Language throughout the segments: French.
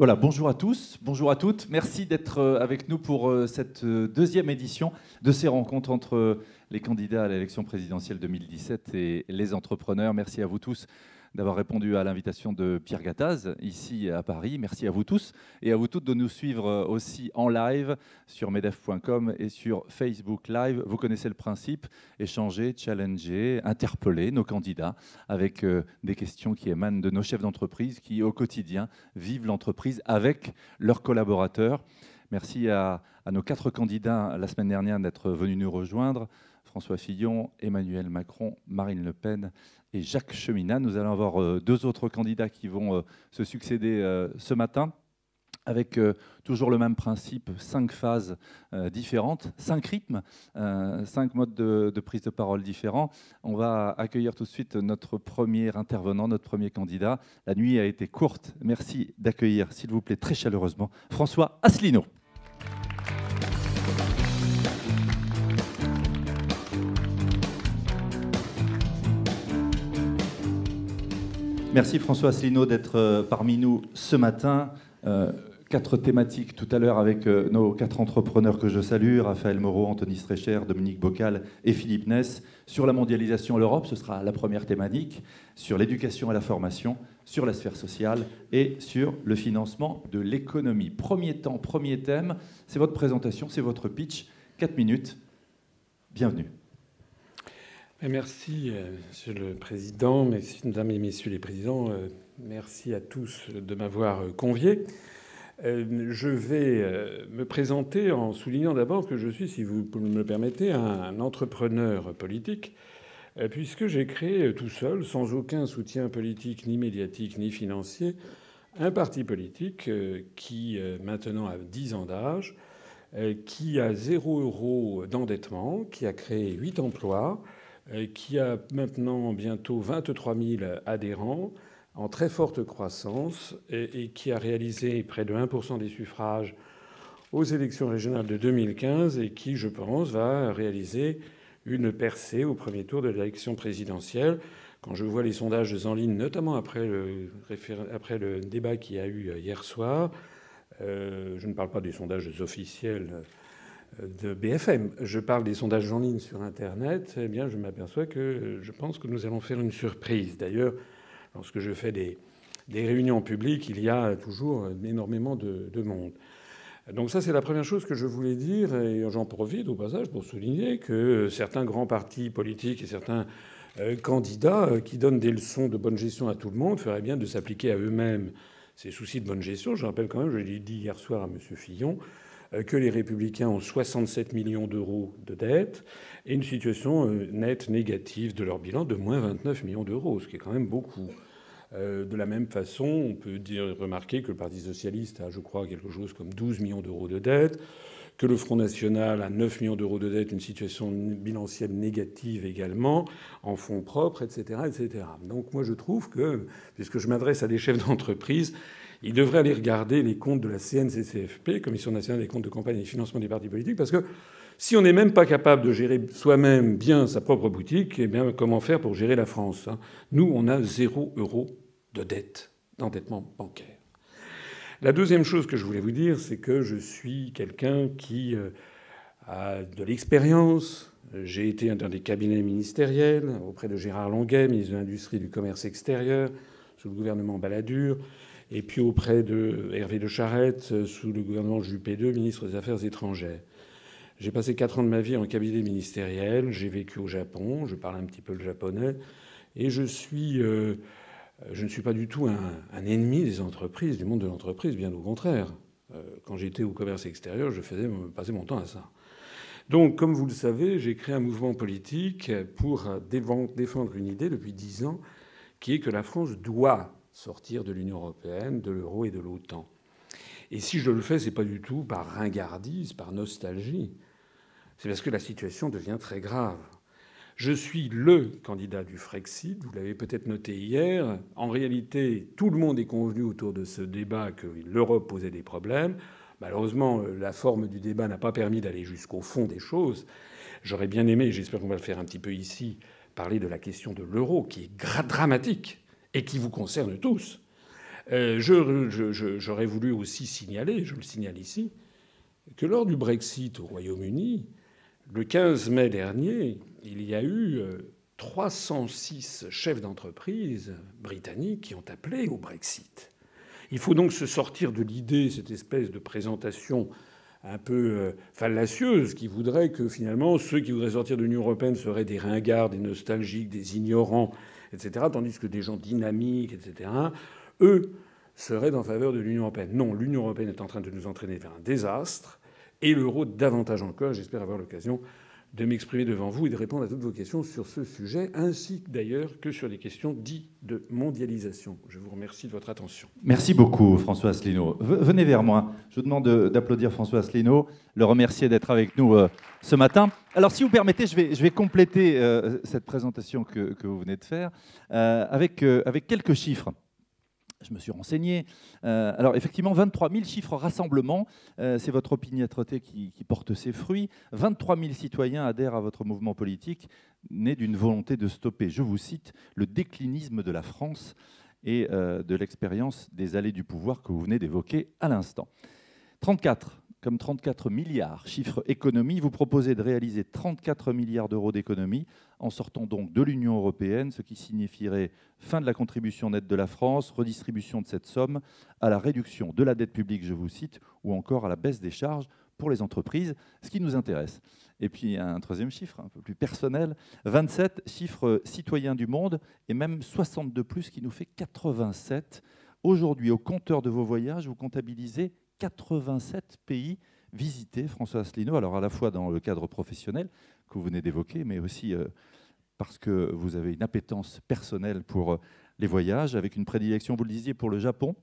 Voilà, bonjour à tous, bonjour à toutes. Merci d'être euh, avec nous pour euh, cette euh, deuxième édition de ces rencontres entre les candidats à l'élection présidentielle 2017 et les entrepreneurs. Merci à vous tous d'avoir répondu à l'invitation de Pierre Gattaz ici à Paris. Merci à vous tous et à vous toutes de nous suivre euh, aussi en live sur medef.com et sur Facebook Live. Vous connaissez le principe, échanger, challenger, interpeller nos candidats avec euh, des questions qui émanent de nos chefs d'entreprise qui au quotidien vivent l'entreprise avec leurs collaborateurs. Merci à, à nos quatre candidats la semaine dernière d'être venus nous rejoindre. François Fillon, Emmanuel Macron, Marine Le Pen et Jacques Cheminat. Nous allons avoir euh, deux autres candidats qui vont euh, se succéder euh, ce matin avec toujours le même principe, cinq phases différentes, cinq rythmes, cinq modes de, prise de parole différents. On va accueillir tout de suite notre premier intervenant, notre premier candidat. La nuit a été courte. Merci d'accueillir, s'il vous plaît, très chaleureusement, François Asselineau. Merci François Asselineau d'être euh, parmi nous ce matin. Euh, quatre thématiques tout à l'heure avec euh, nos quatre entrepreneurs que je salue, Raphaël Moreau, Anthony Strecher, Dominique Bocal et Philippe Ness. Sur la mondialisation et l'Europe, ce sera la première thématique, sur l'éducation et la formation, sur la sphère sociale et sur le financement de l'économie. Premier temps, premier thème, c'est votre présentation, c'est votre pitch. Quatre minutes. Bienvenue. Eh, merci, euh, Monsieur le Président, Mesdames et Messieurs les Présidents. Euh, merci à tous de m'avoir euh, convié. Je vais me présenter en soulignant d'abord que je suis, si vous me le permettez, un entrepreneur politique, puisque j'ai créé tout seul, sans aucun soutien politique, ni médiatique, ni financier, un parti politique qui, maintenant, a 10 ans d'âge, qui a 0 euro d'endettement, qui a créé 8 emplois, euh, qui a maintenant bientôt 23 000 adhérents en très forte croissance et, qui a réalisé près de 1% des suffrages aux élections régionales de 2015 et qui, je pense, va réaliser une percée au premier tour de l'élection présidentielle. Quand je vois les sondages en ligne, notamment après le, après le débat qu'il y a eu hier soir, euh, je ne parle pas des sondages officiels de BFM. Je parle des sondages en ligne sur Internet. Eh bien, je m'aperçois que euh, je pense que nous allons faire une surprise. D'ailleurs, lorsque je fais des, réunions publiques, il y a toujours euh, énormément de, de monde. Donc ça, c'est la première chose que je voulais dire, et j'en profite au passage pour souligner que certains grands partis politiques et certains euh, candidats qui donnent des leçons de bonne gestion à tout le monde feraient bien de s'appliquer à eux-mêmes ces soucis de bonne gestion. Je rappelle quand même, je l'ai dit hier soir à M. Fillon, euh, que les républicains ont 67 millions d'euros de dette et une situation euh, nette négative de leur bilan de moins 29 millions d'euros, ce qui est quand même beaucoup. Euh, de la même façon, on peut dire, remarquer que le Parti socialiste a, je crois, quelque chose comme 12 millions d'euros de dette, que le Front national a 9 millions d'euros de dette, une situation bilancielle négative également, en fonds propres, etc., etc. Donc moi, je trouve que, puisque je m'adresse à des chefs d'entreprise, il devrait aller regarder les comptes de la CNCCFP, Commission nationale des comptes de campagne et des financements des partis politiques, parce que si on n'est même pas capable de gérer soi-même bien sa propre boutique, eh bien, comment faire pour gérer la France hein Nous, on a zéro euro de dette, d'endettement bancaire. La deuxième chose que je voulais vous dire, c'est que je suis quelqu'un qui euh, a de l'expérience. J'ai été dans des cabinets ministériels auprès de Gérard Longuet, ministre de l'Industrie et du Commerce extérieur, sous le gouvernement Balladur et puis auprès de Hervé de Charette, euh, sous le gouvernement Juppé II, ministre des Affaires étrangères. J'ai passé quatre ans de ma vie en cabinet ministériel, j'ai vécu au Japon, je parle un petit peu le japonais, et je, suis, euh, je ne suis pas du tout un, ennemi des entreprises, du monde de l'entreprise, bien au contraire. Euh, quand j'étais au commerce extérieur, je faisais passer mon temps à ça. Donc, comme vous le savez, j'ai créé un mouvement politique pour défendre une idée depuis dix ans, qui est que la France doit sortir de l'Union européenne, de l'euro et de l'OTAN. Et si je le fais, c'est pas du tout par ringardise, par nostalgie. C'est parce que la situation devient très grave. Je suis le candidat du Frexit, vous l'avez peut-être noté hier. En réalité, tout le monde est convenu autour de ce débat que l'Europe posait des problèmes. Malheureusement, la forme du débat n'a pas permis d'aller jusqu'au fond des choses. J'aurais bien aimé, j'espère qu'on va le faire un petit peu ici, parler de la question de l'euro, qui est dramatique et qui vous concerne tous. Euh, j'aurais voulu aussi signaler, je le signale ici, que lors du Brexit au Royaume-Uni, le 15 mai dernier, il y a eu 306 euh, chefs d'entreprise britanniques qui ont appelé au Brexit. Il faut donc se sortir de l'idée, cette espèce de présentation un peu euh, fallacieuse qui voudrait que finalement ceux qui voudraient sortir de l'Union européenne seraient des ringards, des nostalgiques, des ignorants, etc., tandis que des gens dynamiques, etc., eux seraient en faveur de l'Union européenne. Non, l'Union européenne est en train de nous entraîner vers un désastre, et l'euro davantage encore. J'espère avoir l'occasion de m'exprimer devant vous et de répondre à toutes vos questions sur ce sujet, ainsi d'ailleurs que sur les questions dites de mondialisation. Je vous remercie de votre attention. Merci beaucoup, François Asselineau. Venez vers moi. Je vous demande d'applaudir François Asselineau, le remercier d'être avec nous euh, ce matin. Alors, si vous permettez, je vais, je vais compléter euh, cette présentation que, vous venez de faire euh, avec, avec quelques chiffres je me suis renseigné. Euh, alors effectivement, 23 000 chiffres rassemblement, euh, c'est votre opiniâtreté qui, porte ses fruits. 23 000 citoyens adhèrent à votre mouvement politique, né d'une volonté de stopper, je vous cite, le déclinisme de la France et euh, de l'expérience des allées du pouvoir que vous venez d'évoquer à l'instant. 34 comme 34 milliards. Chiffre économie, vous proposez de réaliser 34 milliards d'euros d'économie en sortant donc de l'Union européenne, ce qui signifierait fin de la contribution nette de la France, redistribution de cette somme à la réduction de la dette publique, je vous cite, ou encore à la baisse des charges pour les entreprises, ce qui nous intéresse. Et puis un troisième chiffre, un peu plus personnel, 27 chiffres citoyens du monde, et même 62 plus, qui nous fait 87. Aujourd'hui, au compteur de vos voyages, vous comptabilisez 87 pays visités, François Asselineau, alors à la fois dans le cadre professionnel que vous venez d'évoquer, mais aussi euh, parce que vous avez une appétence personnelle pour euh, les voyages, avec une prédilection, vous le disiez, pour le Japon,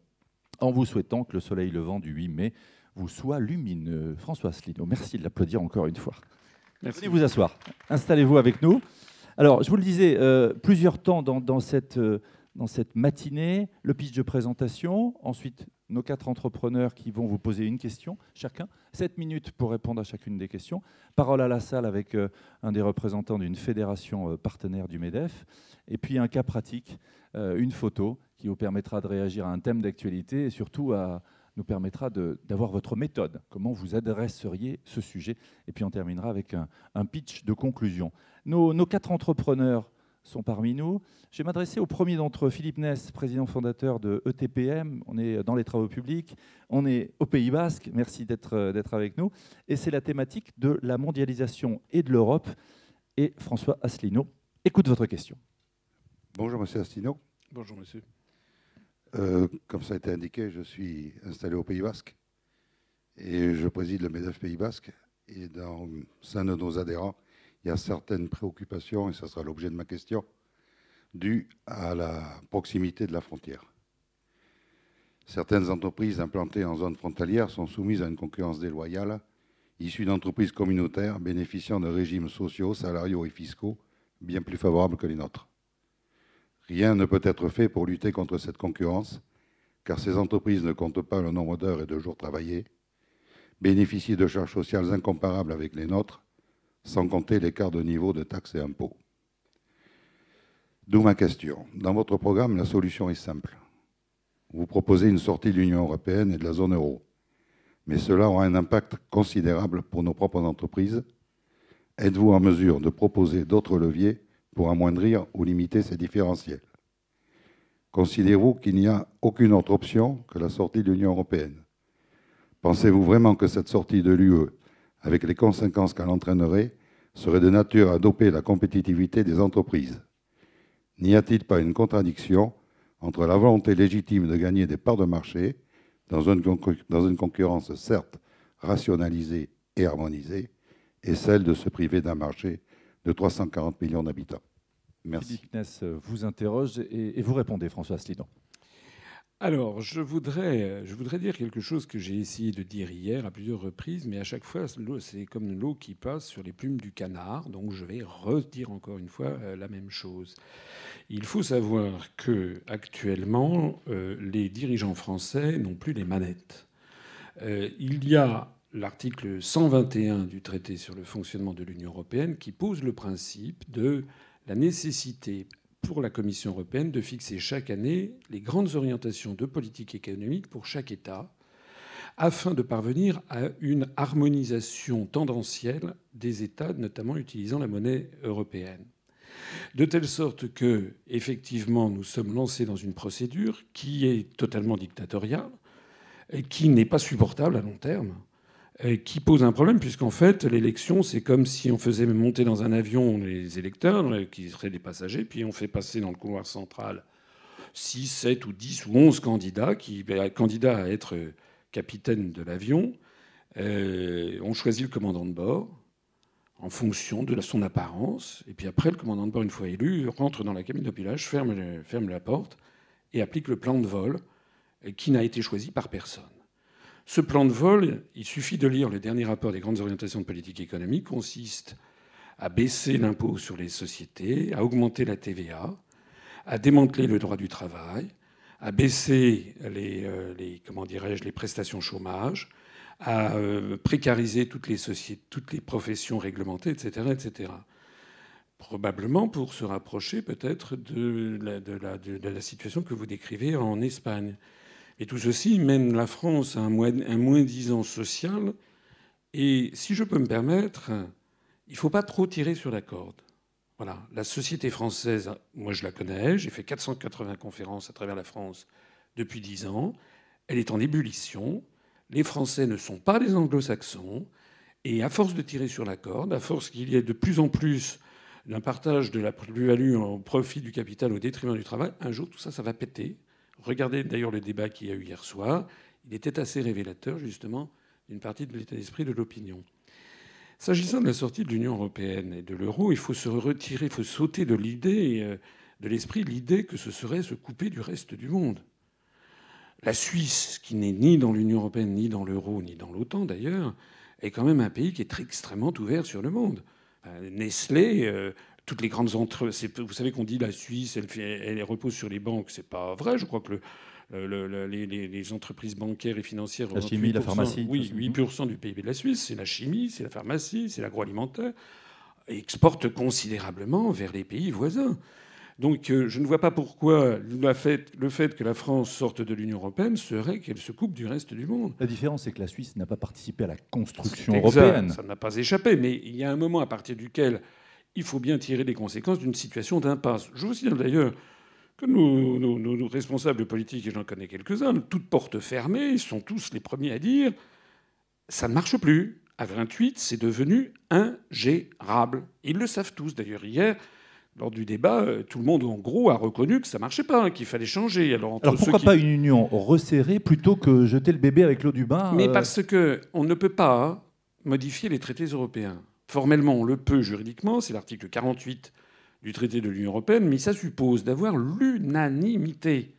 en vous souhaitant que le soleil levant du 8 mai vous soit lumineux. François Asselineau, merci de l'applaudir encore une fois. Merci. Venez vous asseoir. Installez-vous avec nous. Alors, je vous le disais, euh, plusieurs temps dans, cette, dans cette matinée, le pitch de présentation, ensuite nos quatre entrepreneurs qui vont vous poser une question chacun. sept minutes pour répondre à chacune des questions. Parole à la salle avec euh, un des représentants d'une fédération euh, partenaire du MEDEF. Et puis un cas pratique, euh, une photo qui vous permettra de réagir à un thème d'actualité et surtout nous permettra d'avoir votre méthode, comment vous adresseriez ce sujet. Et puis on terminera avec un, pitch de conclusion. nos quatre entrepreneurs sont parmi nous. Je vais m'adresser au premier d'entre eux, Philippe Ness, président fondateur de ETPM. On est dans les travaux publics, on est au Pays Basque, merci euh, d'être avec nous. Et c'est la thématique de la mondialisation et de l'Europe. Et François Asselineau, écoute votre question. Bonjour Monsieur Asselineau. Bonjour Monsieur. Euh, comme ça a été indiqué, je suis installé au Pays Basque et je préside le MEDEF Pays Basque. Et dans un de nos adhérents, il y a certaines préoccupations, et ce sera l'objet de ma question, dues à la proximité de la frontière. Certaines entreprises implantées en zone frontalière sont soumises à une concurrence déloyale issue d'entreprises communautaires bénéficiant de régimes sociaux, salariaux et fiscaux bien plus favorables que les nôtres. Rien ne peut être fait pour lutter contre cette concurrence, car ces entreprises ne comptent pas le nombre d'heures et de jours travaillés, bénéficient de charges sociales incomparables avec les nôtres sans compter l'écart de niveau de taxes et impôts. D'où ma question. Dans votre programme, la solution est simple. Vous proposez une sortie de l'Union européenne et de la zone euro. Mais cela aura un impact considérable pour nos propres entreprises. Êtes-vous en mesure de proposer d'autres leviers pour amoindrir ou limiter ces différentiels Considérez-vous qu'il n'y a aucune autre option que la sortie de l'Union européenne Pensez-vous vraiment que cette sortie de l'UE, avec les conséquences qu'elle entraînerait, serait de nature à doper la compétitivité des entreprises. N'y a-t-il pas une contradiction entre la volonté légitime de gagner des parts de marché dans une, concurrence certes rationalisée et harmonisée et celle de se priver d'un marché de 340 millions d'habitants Merci. Euh, vous interroge et, vous répondez, François Asselineau. Alors, je voudrais, je voudrais dire quelque chose que j'ai essayé de dire hier à plusieurs reprises, mais à chaque fois, c'est comme l'eau qui passe sur les plumes du canard, donc je vais redire encore une fois euh, la même chose. Il faut savoir que actuellement, euh, les dirigeants français n'ont plus les manettes. Euh, il y a l'article 121 du traité sur le fonctionnement de l'Union européenne qui pose le principe de la nécessité pour la Commission européenne de fixer chaque année les grandes orientations de politique économique pour chaque État afin de parvenir à une harmonisation tendancielle des États, notamment utilisant la monnaie européenne. De telle sorte que, effectivement, nous sommes lancés dans une procédure qui est totalement dictatoriale, et qui n'est pas supportable à long terme, euh, qui pose un problème, puisqu'en fait, l'élection, c'est comme si on faisait monter dans un avion les électeurs, euh, qui seraient des passagers, puis on fait passer dans le couloir central 6, 7 ou 10 ou 11 candidats, qui, ben, candidats à être euh, capitaine de l'avion. on choisit le commandant de bord en fonction de son apparence. Et puis après, le commandant de bord, une fois élu, rentre dans la cabine de pilage, ferme, ferme la porte et applique le plan de vol qui n'a été choisi par personne. Ce plan de vol, il suffit de lire le dernier rapport des grandes orientations de politique économique, consiste à baisser l'impôt sur les sociétés, à augmenter la TVA, à démanteler le droit du travail, à baisser les, euh, comment les prestations chômage, à euh, précariser toutes les professions réglementées, etc., etc. Probablement pour se rapprocher peut-être de la situation que vous décrivez en Espagne. Et tout ceci mène la France à un moins-disant social. Et si je peux me permettre, il ne faut pas trop tirer sur la corde. Voilà, la société française, moi je la connais, j'ai fait 480 conférences à travers la France depuis 10 ans, elle est en ébullition, les Français ne sont pas les anglo-saxons, et à force de tirer sur la corde, à force qu'il y ait de plus en plus d'un partage de la plus-value en profit du capital au détriment du travail, un jour tout ça, ça va péter, Regardez d'ailleurs le débat qu'il y a eu hier soir. Il était assez révélateur, justement, d'une partie de l'état d'esprit de l'opinion. S'agissant de la sortie de l'Union européenne et de l'euro, il faut se retirer, il faut sauter de l'idée, euh, de l'esprit, l'idée que ce serait se couper du reste du monde. La Suisse, qui n'est ni dans l'Union européenne, ni dans l'euro, ni dans l'OTAN d'ailleurs, est quand même un pays qui est extrêmement ouvert sur le monde. Euh, Nestlé, euh, toutes les grandes entreprises. Vous savez qu'on dit la Suisse, elle, repose sur les banques. C'est pas vrai. Je crois que les, entreprises bancaires et financières. La chimie, la pharmacie. Oui, 8% du PIB de la Suisse, c'est la chimie, c'est la pharmacie, c'est l'agroalimentaire, exporte considérablement vers les pays voisins. Donc euh, je ne vois pas pourquoi fait, le fait que la France sorte de l'Union européenne serait qu'elle se coupe du reste du monde. La différence, c'est que la Suisse n'a pas participé à la construction européenne. Ça n'a pas échappé, mais il y a un moment à partir duquel il faut bien tirer les conséquences d'une situation d'impasse. Je vous signale d'ailleurs que nos, responsables politiques, et j'en connais quelques-uns, toutes portes fermées, ils sont tous les premiers à dire ça ne marche plus. À 28, c'est devenu ingérable. Ils le savent tous. D'ailleurs, hier, lors du débat, euh, tout le monde, en gros, a reconnu que ça marchait pas, qu'il fallait changer. Alors, pourquoi pas une union resserrée plutôt que jeter le bébé avec l'eau du bain Mais euh parce que on ne peut pas modifier les traités européens. Formellement, on le peut juridiquement, c'est l'article 48 du traité de l'Union européenne, mais ça suppose d'avoir l'unanimité.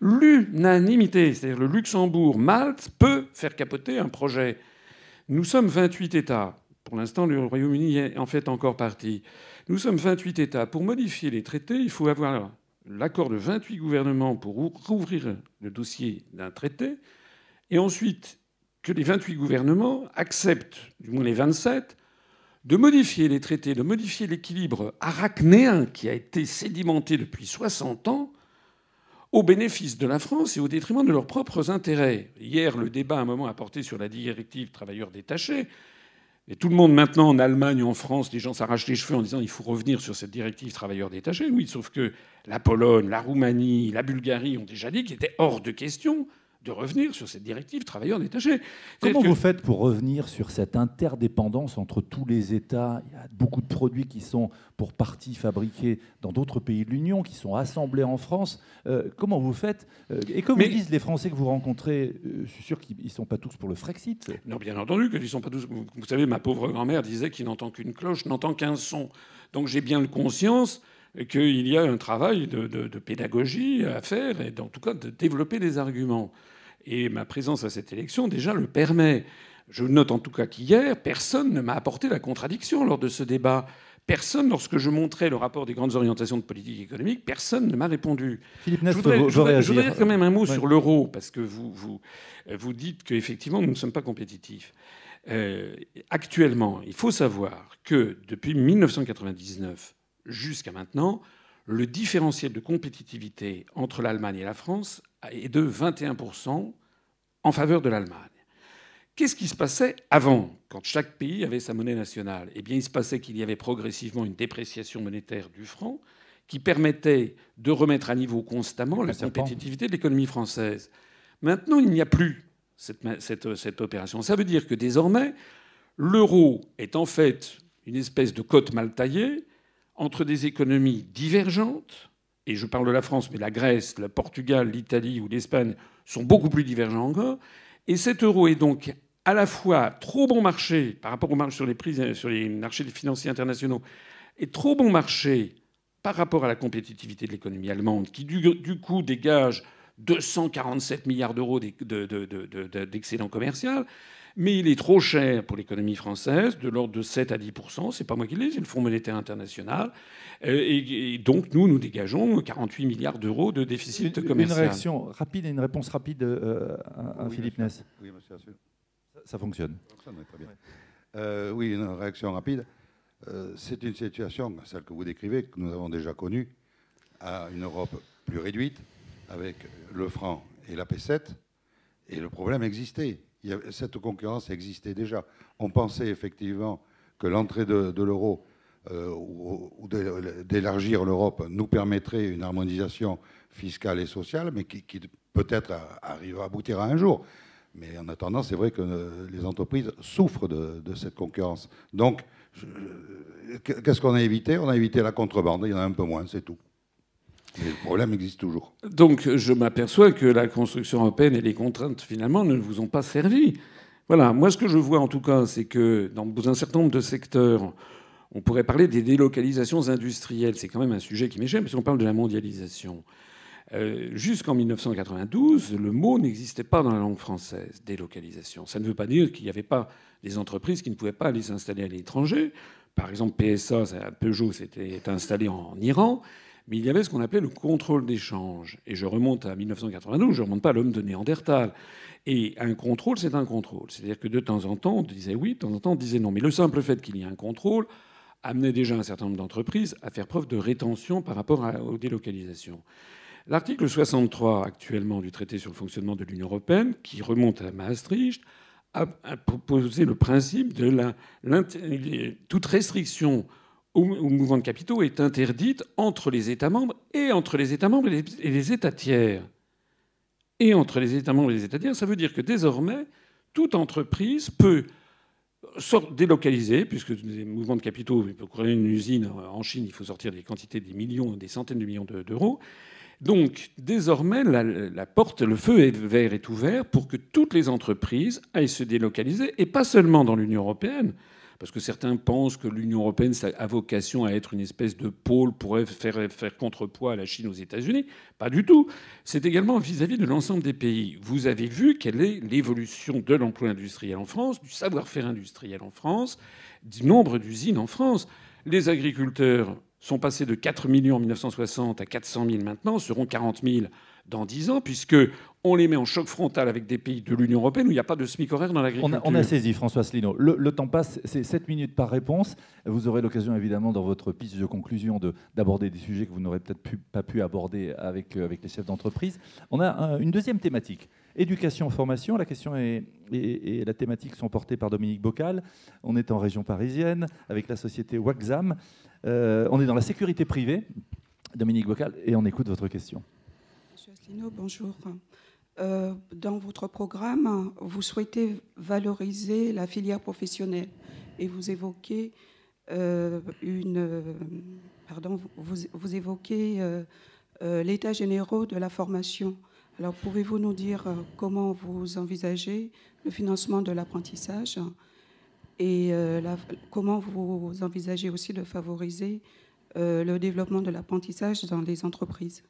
L'unanimité, c'est-à-dire le Luxembourg, Malte peut faire capoter un projet. Nous sommes 28 États. Pour l'instant, le Royaume-Uni est en fait encore parti. Nous sommes 28 États. Pour modifier les traités, il faut avoir l'accord de 28 gouvernements pour rouvrir le dossier d'un traité, et ensuite que les 28 gouvernements acceptent, du moins les 27, de modifier les traités, de modifier l'équilibre arachnéen qui a été sédimenté depuis 60 ans au bénéfice de la France et au détriment de leurs propres intérêts. Hier, le débat à un moment a porté sur la directive travailleurs détachés. Et tout le monde maintenant, en Allemagne, en France, les gens s'arrachent les cheveux en disant il faut revenir sur cette directive travailleurs détachés. Oui, sauf que la Pologne, la Roumanie, la Bulgarie ont déjà dit qu'il était hors de question de revenir sur cette directive travailleurs détachés. Comment vous faites pour revenir sur cette interdépendance entre tous les États Il y a beaucoup de produits qui sont pour partie fabriqués dans d'autres pays de l'Union, qui sont assemblés en France. Euh, comment vous faites euh, Et comme disent les Français que vous rencontrez, euh, je suis sûr qu'ils ne sont pas tous pour le Frexit. Non, bien entendu qu'ils ne sont pas tous. Vous, savez, ma pauvre grand-mère disait qu'il n'entend qu'une cloche, n'entend qu'un son. Donc j'ai bien conscience qu'il y a un travail de, pédagogie à faire, et en tout cas de développer des arguments. Et ma présence à cette élection, déjà, le permet. Je note en tout cas qu'hier, personne ne m'a apporté la contradiction lors de ce débat. Personne, lorsque je montrais le rapport des grandes orientations de politique économique, personne ne m'a répondu. Philippe je voudrais, quand même un mot sur l'euro, parce que vous, vous, vous dites qu'effectivement, nous ne sommes pas compétitifs. Euh, actuellement, il faut savoir que depuis 1999 jusqu'à maintenant, le différentiel de compétitivité entre l'Allemagne et la France et de 21% en faveur de l'Allemagne. Qu'est-ce qui se passait avant, quand chaque pays avait sa monnaie nationale Eh bien, il se passait qu'il y avait progressivement une dépréciation monétaire du franc qui permettait de remettre à niveau constamment la compétitivité de l'économie française. Maintenant, il n'y a plus cette, opération. Ça veut dire que désormais, l'euro est en fait une espèce de cote mal taillée entre des économies divergentes et je parle de la France, mais la Grèce, le Portugal, l'Italie ou l'Espagne sont beaucoup plus divergents encore. Et cet euro est donc à la fois trop bon marché par rapport aux marché sur les, euh, sur les marchés financiers internationaux et trop bon marché par rapport à la compétitivité de l'économie allemande, qui du, coup dégage 247 milliards d'euros d'excédent commercial, mais il est trop cher pour l'économie française, de l'ordre de 7 à 10 c'est pas moi qui l'ai, c'est le Fonds monétaire international. Euh, et, donc nous, nous dégageons 48 milliards d'euros de déficit une, commercial. Une réaction rapide et une réponse rapide euh, euh, à, Philippe Ness. Oui, monsieur le Ça, ça, fonctionne. Ça fonctionne très bien. Oui. une réaction rapide. c'est une situation, celle que vous décrivez, que nous avons déjà connue, à une Europe plus réduite, avec le franc et la P7, et le problème existait cette concurrence existait déjà. On pensait effectivement que l'entrée de, l'euro euh, ou d'élargir l'Europe nous permettrait une harmonisation fiscale et sociale, mais qui, peut-être arrivera à aboutir à un jour. Mais en attendant, c'est vrai que euh, les entreprises souffrent de cette concurrence. Donc, qu'est-ce qu'on a évité On a évité la contrebande, il y en a un peu moins, c'est tout le problème existe toujours. Donc je m'aperçois que la construction européenne et les contraintes, finalement, ne vous ont pas servi. Voilà, moi ce que je vois en tout cas, c'est que dans un certain nombre de secteurs, on pourrait parler des délocalisations industrielles. C'est quand même un sujet qui m'échappe, puisqu'on on parle de la mondialisation. Euh, jusqu'en 1992, le mot n'existait pas dans la langue française, délocalisation. Ça ne veut pas dire qu'il n'y avait pas des entreprises qui ne pouvaient pas aller s'installer à l'étranger. Par exemple, PSA, Peugeot s'était installé en Iran mais il y avait ce qu'on appelait le contrôle d'échange. Et je remonte à 1992, je ne remonte pas à l'homme de Néandertal. Et un contrôle, c'est un contrôle. C'est-à-dire que de temps en temps, on disait oui, de temps en temps, on disait non. Mais le simple fait qu'il y ait un contrôle amenait déjà un certain nombre d'entreprises à faire preuve de rétention par rapport aux délocalisations. L'article 63 actuellement du traité sur le fonctionnement de l'Union européenne, qui remonte à Maastricht, a proposé le principe de la, toute restriction au, mouvement de capitaux est interdite entre les États membres et entre les États membres et les, États tiers. Et entre les États membres et les États tiers, ça veut dire que désormais, toute entreprise peut délocaliser, puisque les mouvements de capitaux, pour créer une usine en Chine, il faut sortir des quantités, des millions, des centaines de millions d'euros. Donc, désormais, la, porte, le feu vert est ouvert pour que toutes les entreprises aillent se délocaliser, et pas seulement dans l'Union européenne, parce que certains pensent que l'Union européenne a vocation à être une espèce de pôle pour faire, faire contrepoids à la Chine aux États-Unis. Pas du tout. C'est également vis-à-vis de l'ensemble des pays. Vous avez vu quelle est l'évolution de l'emploi industriel en France, du savoir-faire industriel en France, du nombre d'usines en France. Les agriculteurs sont passés de 4 millions en 1960 à 400 000 maintenant, seront 40 000 dans 10 ans, puisque on les met en choc frontal avec des pays de l'Union européenne où il n'y a pas de SMIC horaire dans l'agriculture. On, on a, saisi, François Asselineau. Le, temps passe, c'est 7 minutes par réponse. Vous aurez l'occasion, évidemment, dans votre piste de conclusion, d'aborder des sujets que vous n'aurez peut-être pas pu aborder avec, euh, avec les chefs d'entreprise. On a une deuxième thématique. Éducation, formation, la question et, la thématique sont portées par Dominique Bocal. On est en région parisienne avec la société Waxam. Euh, on est dans la sécurité privée, Dominique Bocal, et on écoute votre question. Monsieur Asselineau, bonjour. Euh, dans votre programme, vous souhaitez valoriser la filière professionnelle et vous évoquez euh, vous, évoquez euh, l'état généraux de la formation. Alors, pouvez-vous nous dire comment vous envisagez le financement de l'apprentissage et comment vous envisagez aussi de favoriser le développement de l'apprentissage dans les entreprises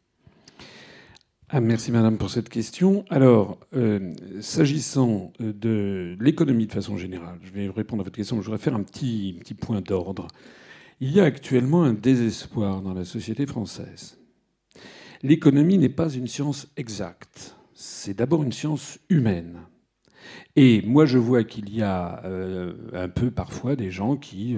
ah, merci Madame pour cette question. Alors, euh, s'agissant euh, de l'économie de façon générale, je vais répondre à votre question, mais je voudrais faire un petit, point d'ordre. Il y a actuellement un désespoir dans la société française. L'économie n'est pas une science exacte, c'est d'abord une science humaine. Et moi, je vois qu'il y a euh, un peu parfois des gens qui...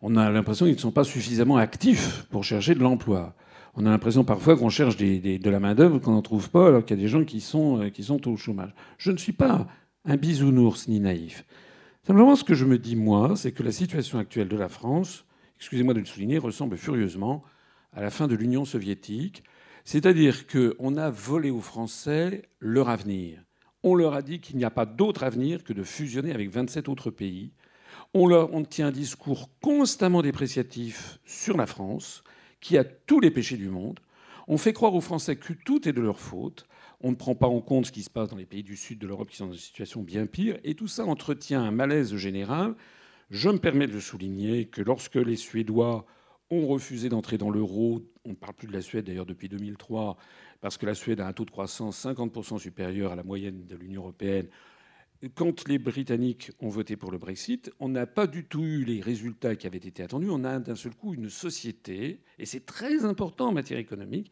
on a l'impression qu'ils ne sont pas suffisamment actifs pour chercher de l'emploi on a l'impression parfois qu'on cherche de la main-d'œuvre qu'on n'en trouve pas, alors qu'il y a des gens qui sont, euh, qui sont au chômage. Je ne suis pas un bisounours ni naïf. Simplement, ce que je me dis, moi, c'est que la situation actuelle de la France, excusez-moi de le souligner, ressemble furieusement à la fin de l'Union soviétique. C'est-à-dire qu'on a volé aux Français leur avenir. On leur a dit qu'il n'y a pas d'autre avenir que de fusionner avec 27 autres pays. On, leur, on tient un discours constamment dépréciatif sur la France qui a tous les péchés du monde. On fait croire aux Français que tout est de leur faute. On ne prend pas en compte ce qui se passe dans les pays du sud de l'Europe qui sont dans une situation bien pire. Et tout ça entretient un malaise général. Je me permets de souligner que lorsque les Suédois ont refusé d'entrer dans l'euro, on ne parle plus de la Suède d'ailleurs depuis 2003, parce que la Suède a un taux de croissance 50% supérieur à la moyenne de l'Union européenne, quand les Britanniques ont voté pour le Brexit, on n'a pas du tout eu les résultats qui avaient été attendus. On a d'un seul coup une société, et c'est très important en matière économique,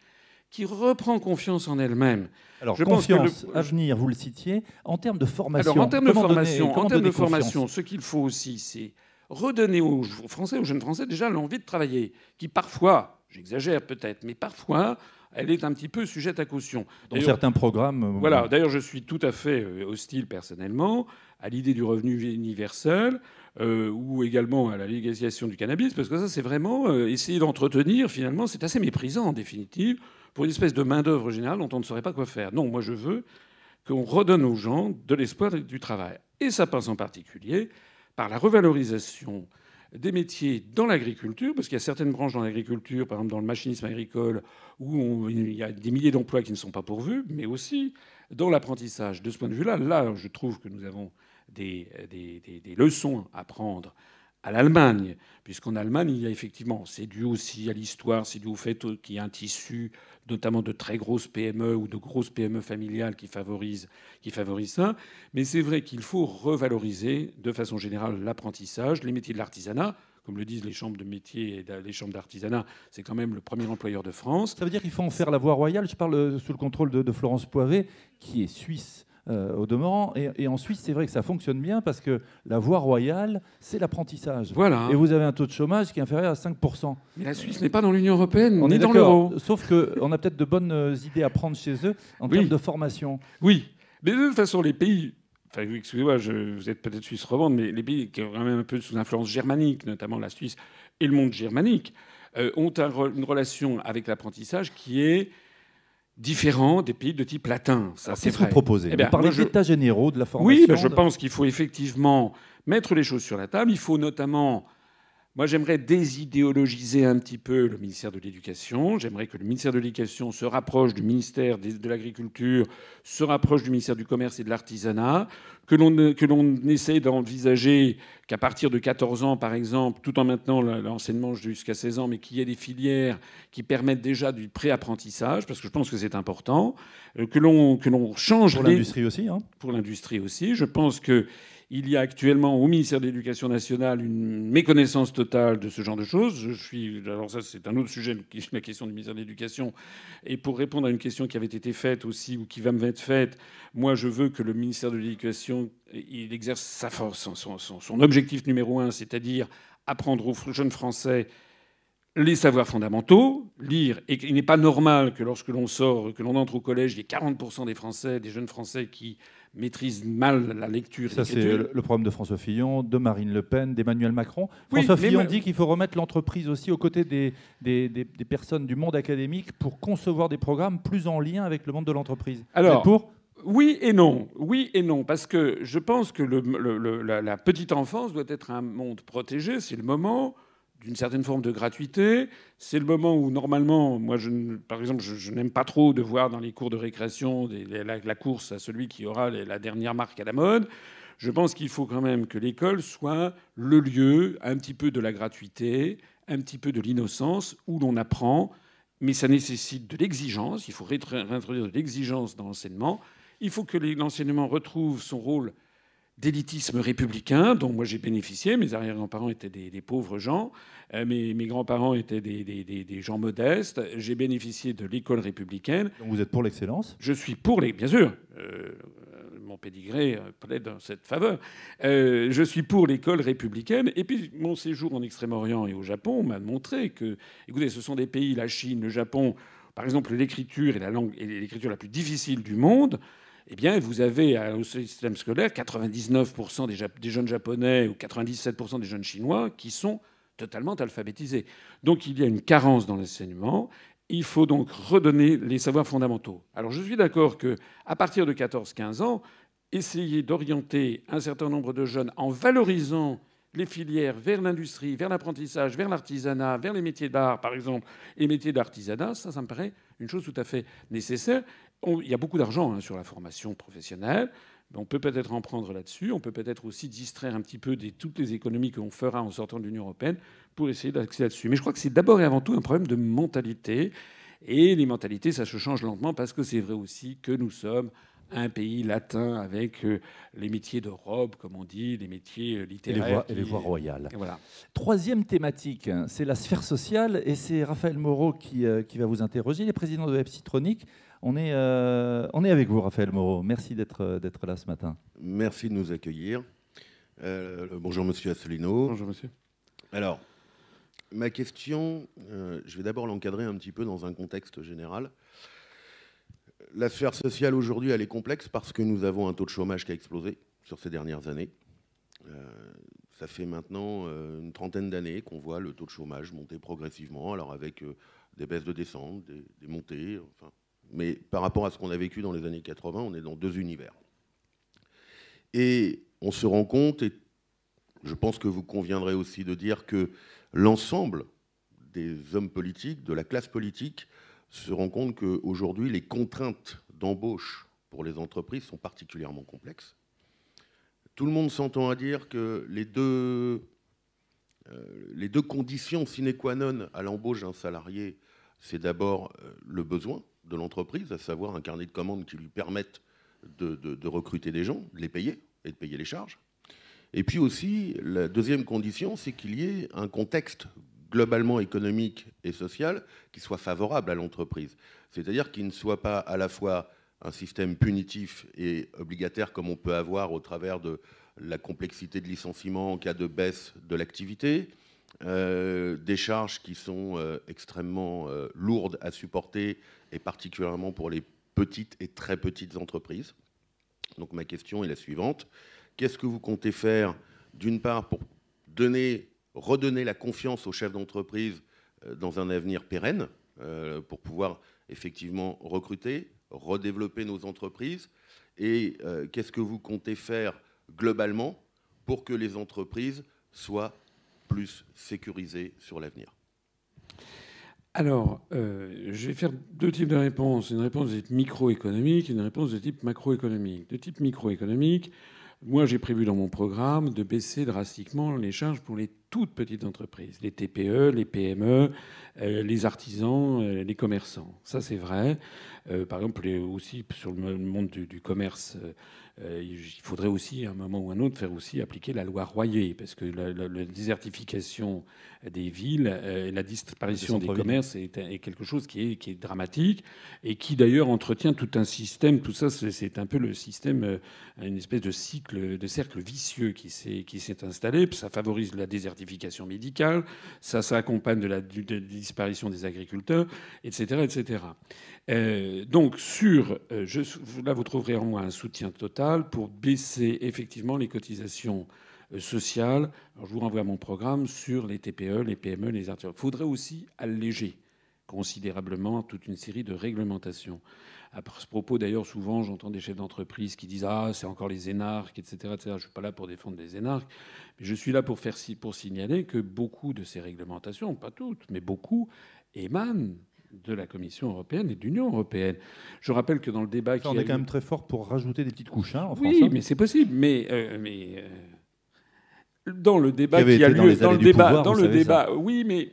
qui reprend confiance en elle-même. Alors, je confiance, pense que vous le citiez, en termes de formation. Alors, en termes de formation, en termes de formation ce qu'il faut aussi, c'est redonner aux Français, aux jeunes Français, déjà l'envie de travailler, qui parfois, j'exagère peut-être, mais parfois, elle est un petit peu sujette à caution. Dans certains programmes. Euh, voilà, d'ailleurs, je suis tout à fait euh, hostile personnellement à l'idée du revenu universel. Euh, ou également à la légalisation du cannabis, parce que ça, c'est vraiment essayer d'entretenir, finalement, c'est assez méprisant en définitive, pour une espèce de main-d'œuvre générale dont on ne saurait pas quoi faire. Non, moi, je veux qu'on redonne aux gens de l'espoir du travail. Et ça passe en particulier par la revalorisation des métiers dans l'agriculture, parce qu'il y a certaines branches dans l'agriculture, par exemple dans le machinisme agricole, où il y a des milliers d'emplois qui ne sont pas pourvus, mais aussi dans l'apprentissage. De ce point de vue-là, là, je trouve que nous avons des leçons à prendre à l'Allemagne, puisqu'en Allemagne, il y a effectivement, c'est dû aussi à l'histoire, c'est dû au fait qu'il y a un tissu, notamment de très grosses PME ou de grosses PME familiales qui favorisent, qui ça. Mais c'est vrai qu'il faut revaloriser de façon générale l'apprentissage, les métiers de l'artisanat. Comme le disent les chambres de métiers et les chambres d'artisanat, c'est quand même le premier employeur de France. Ça veut dire qu'il faut en faire la voie royale. Je parle euh, sous le contrôle de, de Florence Poivet, qui est suisse euh, au demeurant. Et, en Suisse, c'est vrai que ça fonctionne bien parce que la voie royale, c'est l'apprentissage. Voilà. Et vous avez un taux de chômage qui est inférieur à 5%. Mais la Suisse n'est pas dans l'Union européenne, on est dans l'euro. Sauf qu'on a peut-être de bonnes euh, idées à prendre chez eux en termes de formation. Oui. Mais de toute façon, les pays Enfin, excusez-moi, vous êtes peut-être suisse romande, mais les pays qui ont quand même un peu sous influence germanique, notamment la Suisse et le monde germanique, euh, ont une relation avec l'apprentissage qui est différents des pays de type latin. ça ce que vous proposez eh généraux de la formation Oui, ben, je pense qu'il faut effectivement mettre les choses sur la table. Il faut notamment moi, j'aimerais désidéologiser un petit peu le ministère de l'Éducation. J'aimerais que le ministère de l'Éducation se rapproche du ministère de l'Agriculture, se rapproche du ministère du Commerce et de l'Artisanat, que l'on essaie d'envisager qu'à partir de 14 ans, par exemple, tout en maintenant l'enseignement jusqu'à 16 ans, mais qu'il y ait des filières qui permettent déjà du pré-apprentissage, parce que je pense que c'est important, euh, que l'on change... Pour l'industrie aussi. Hein. Pour l'industrie aussi. Je pense que il y a actuellement au ministère de l'Éducation nationale une méconnaissance totale de ce genre de choses. Je suis alors ça c'est un autre sujet, la question du ministère de l'Éducation. Et pour répondre à une question qui avait été faite aussi ou qui va me être faite, moi je veux que le ministère de l'Éducation il exerce sa force, son, son, objectif numéro un, c'est-à-dire apprendre aux jeunes Français les savoirs fondamentaux, lire, et il n'est pas normal que lorsque l'on sort, que l'on entre au collège, il y ait 40% des Français, des jeunes Français qui maîtrise mal la lecture. Ça, c'est le problème de François Fillon, de Marine Le Pen, d'Emmanuel Macron. François Fillon dit qu'il faut remettre l'entreprise aussi aux côtés des des, personnes du monde académique pour concevoir des programmes plus en lien avec le monde de l'entreprise. Alors, oui et non, oui et non, parce que je pense que le, la, petite enfance doit être un monde protégé, c'est le moment d'une certaine forme de gratuité. C'est le moment où, normalement, moi, par exemple, je, n'aime pas trop de voir dans les cours de récréation la, course à celui qui aura la dernière marque à la mode. Je pense qu'il faut quand même que l'école soit le lieu, un petit peu de la gratuité, un petit peu de l'innocence, où l'on apprend, mais ça nécessite de l'exigence. Il faut réintroduire de l'exigence dans l'enseignement. Il faut que l'enseignement retrouve son rôle d'élitisme républicain dont moi j'ai bénéficié. Mes arrière-grands-parents étaient des, pauvres gens, euh, mes, mes grands-parents étaient des, des, gens modestes. J'ai bénéficié de l'école républicaine. Donc vous êtes pour l'excellence Je suis pour les, bien sûr. Euh, mon pédigré euh, plaide dans cette faveur. je suis pour l'école républicaine. Et puis, mon séjour en Extrême-Orient et au Japon m'a montré que, écoutez, ce sont des pays, la Chine, le Japon, par exemple, l'écriture est la langue, est l'écriture la plus difficile du monde eh bien, vous avez euh, au système scolaire 99% des, jeunes japonais ou 97% des jeunes chinois qui sont totalement alphabétisés. Donc il y a une carence dans l'enseignement. Il faut donc redonner les savoirs fondamentaux. Alors je suis d'accord que à partir de 14-15 ans, essayer d'orienter un certain nombre de jeunes en valorisant les filières vers l'industrie, vers l'apprentissage, vers l'artisanat, vers les métiers d'art, par exemple, et métiers d'artisanat, ça, ça me paraît une chose tout à fait nécessaire il y a beaucoup d'argent hein, sur la formation professionnelle. On peut peut-être en prendre là-dessus. On peut peut-être aussi distraire un petit peu de toutes les économies qu'on fera en sortant de l'Union européenne pour essayer d'accéder là-dessus. Mais je crois que c'est d'abord et avant tout un problème de mentalité. Et les mentalités, ça se change lentement parce que c'est vrai aussi que nous sommes un pays latin avec euh, les métiers de robe, comme on dit, les métiers euh, littéraires. Et les voies, royales. Troisième thématique, hein, c'est la sphère sociale. Et c'est Raphaël Moreau qui, euh, va vous interroger. Il est président de Web on est, euh, on est avec vous, Raphaël Moreau. Merci d'être, euh, là ce matin. Merci de nous accueillir. Euh, bonjour, monsieur Asselineau. Bonjour, monsieur. Alors, ma question, je vais d'abord l'encadrer un petit peu dans un contexte général. La sphère sociale aujourd'hui, elle est complexe parce que nous avons un taux de chômage qui a explosé sur ces dernières années. ça fait maintenant une trentaine d'années qu'on voit le taux de chômage monter progressivement, alors avec des baisses de descente, des montées, enfin, mais par rapport à ce qu'on a vécu dans les années 80, on est dans deux univers. Et on se rend compte, et je pense que vous conviendrez aussi de dire que l'ensemble des hommes politiques, de la classe politique, se rend compte qu'aujourd'hui, les contraintes d'embauche pour les entreprises sont particulièrement complexes. Tout le monde s'entend à dire que les deux, euh, les deux conditions sine qua non à l'embauche d'un salarié, c'est d'abord euh, le besoin, de l'entreprise, à savoir un carnet de commandes qui lui permette de, recruter des gens, de les payer et de payer les charges. Et puis aussi, la deuxième condition, c'est qu'il y ait un contexte globalement économique et social qui soit favorable à l'entreprise. C'est-à-dire qu'il ne soit pas à la fois un système punitif et obligataire comme on peut avoir au travers de la complexité de licenciement en cas de baisse de l'activité, euh, des charges qui sont euh, extrêmement euh, lourdes à supporter, et particulièrement pour les petites et très petites entreprises. Donc ma question est la suivante. Qu'est-ce que vous comptez faire, d'une part, pour donner, redonner la confiance aux chefs d'entreprise dans un avenir pérenne, pour pouvoir effectivement recruter, redévelopper nos entreprises Et qu'est-ce que vous comptez faire globalement pour que les entreprises soient plus sécurisé sur l'avenir alors, euh, je vais faire deux types de réponses. Une réponse de type microéconomique et une réponse de type macroéconomique. De type microéconomique, moi j'ai prévu dans mon programme de baisser drastiquement les charges pour les toutes petites entreprises, les TPE, les PME, euh, les artisans, euh, les commerçants. Ça, c'est vrai. Euh, par exemple, aussi sur le monde du, commerce, il faudrait aussi, à un moment ou à un autre, faire aussi appliquer la loi Royer, parce que la, désertification des villes, et la disparition des, commerces est, quelque chose qui est, qui est dramatique et qui, d'ailleurs, entretient tout un système. Tout ça, c'est un peu le système, une espèce de cycle, de cercle vicieux qui s'est installé. Ça favorise la désertification médicale, ça s'accompagne de la disparition des agriculteurs, etc. etc. Euh, donc sur, euh, là vous trouverez en moi un soutien total pour baisser effectivement les cotisations euh, sociales. je vous renvoie à mon programme sur les TPE, les PME, les artisans. Il faudrait aussi alléger considérablement toute une série de réglementations. À ce propos, d'ailleurs, souvent, j'entends des chefs d'entreprise qui disent Ah, c'est encore les énarques, etc. Je ne suis pas là pour défendre les énarques, mais je suis là pour, faire, pour signaler que beaucoup de ces réglementations, pas toutes, mais beaucoup, émanent de la Commission européenne et de l'Union européenne. Je rappelle que dans le débat qui on est quand même très fort pour rajouter des petites couches hein, en Oui, mais c'est possible. Mais, euh, mais euh, dans le débat qui, a lieu, dans, le débat, dans le débat, oui, mais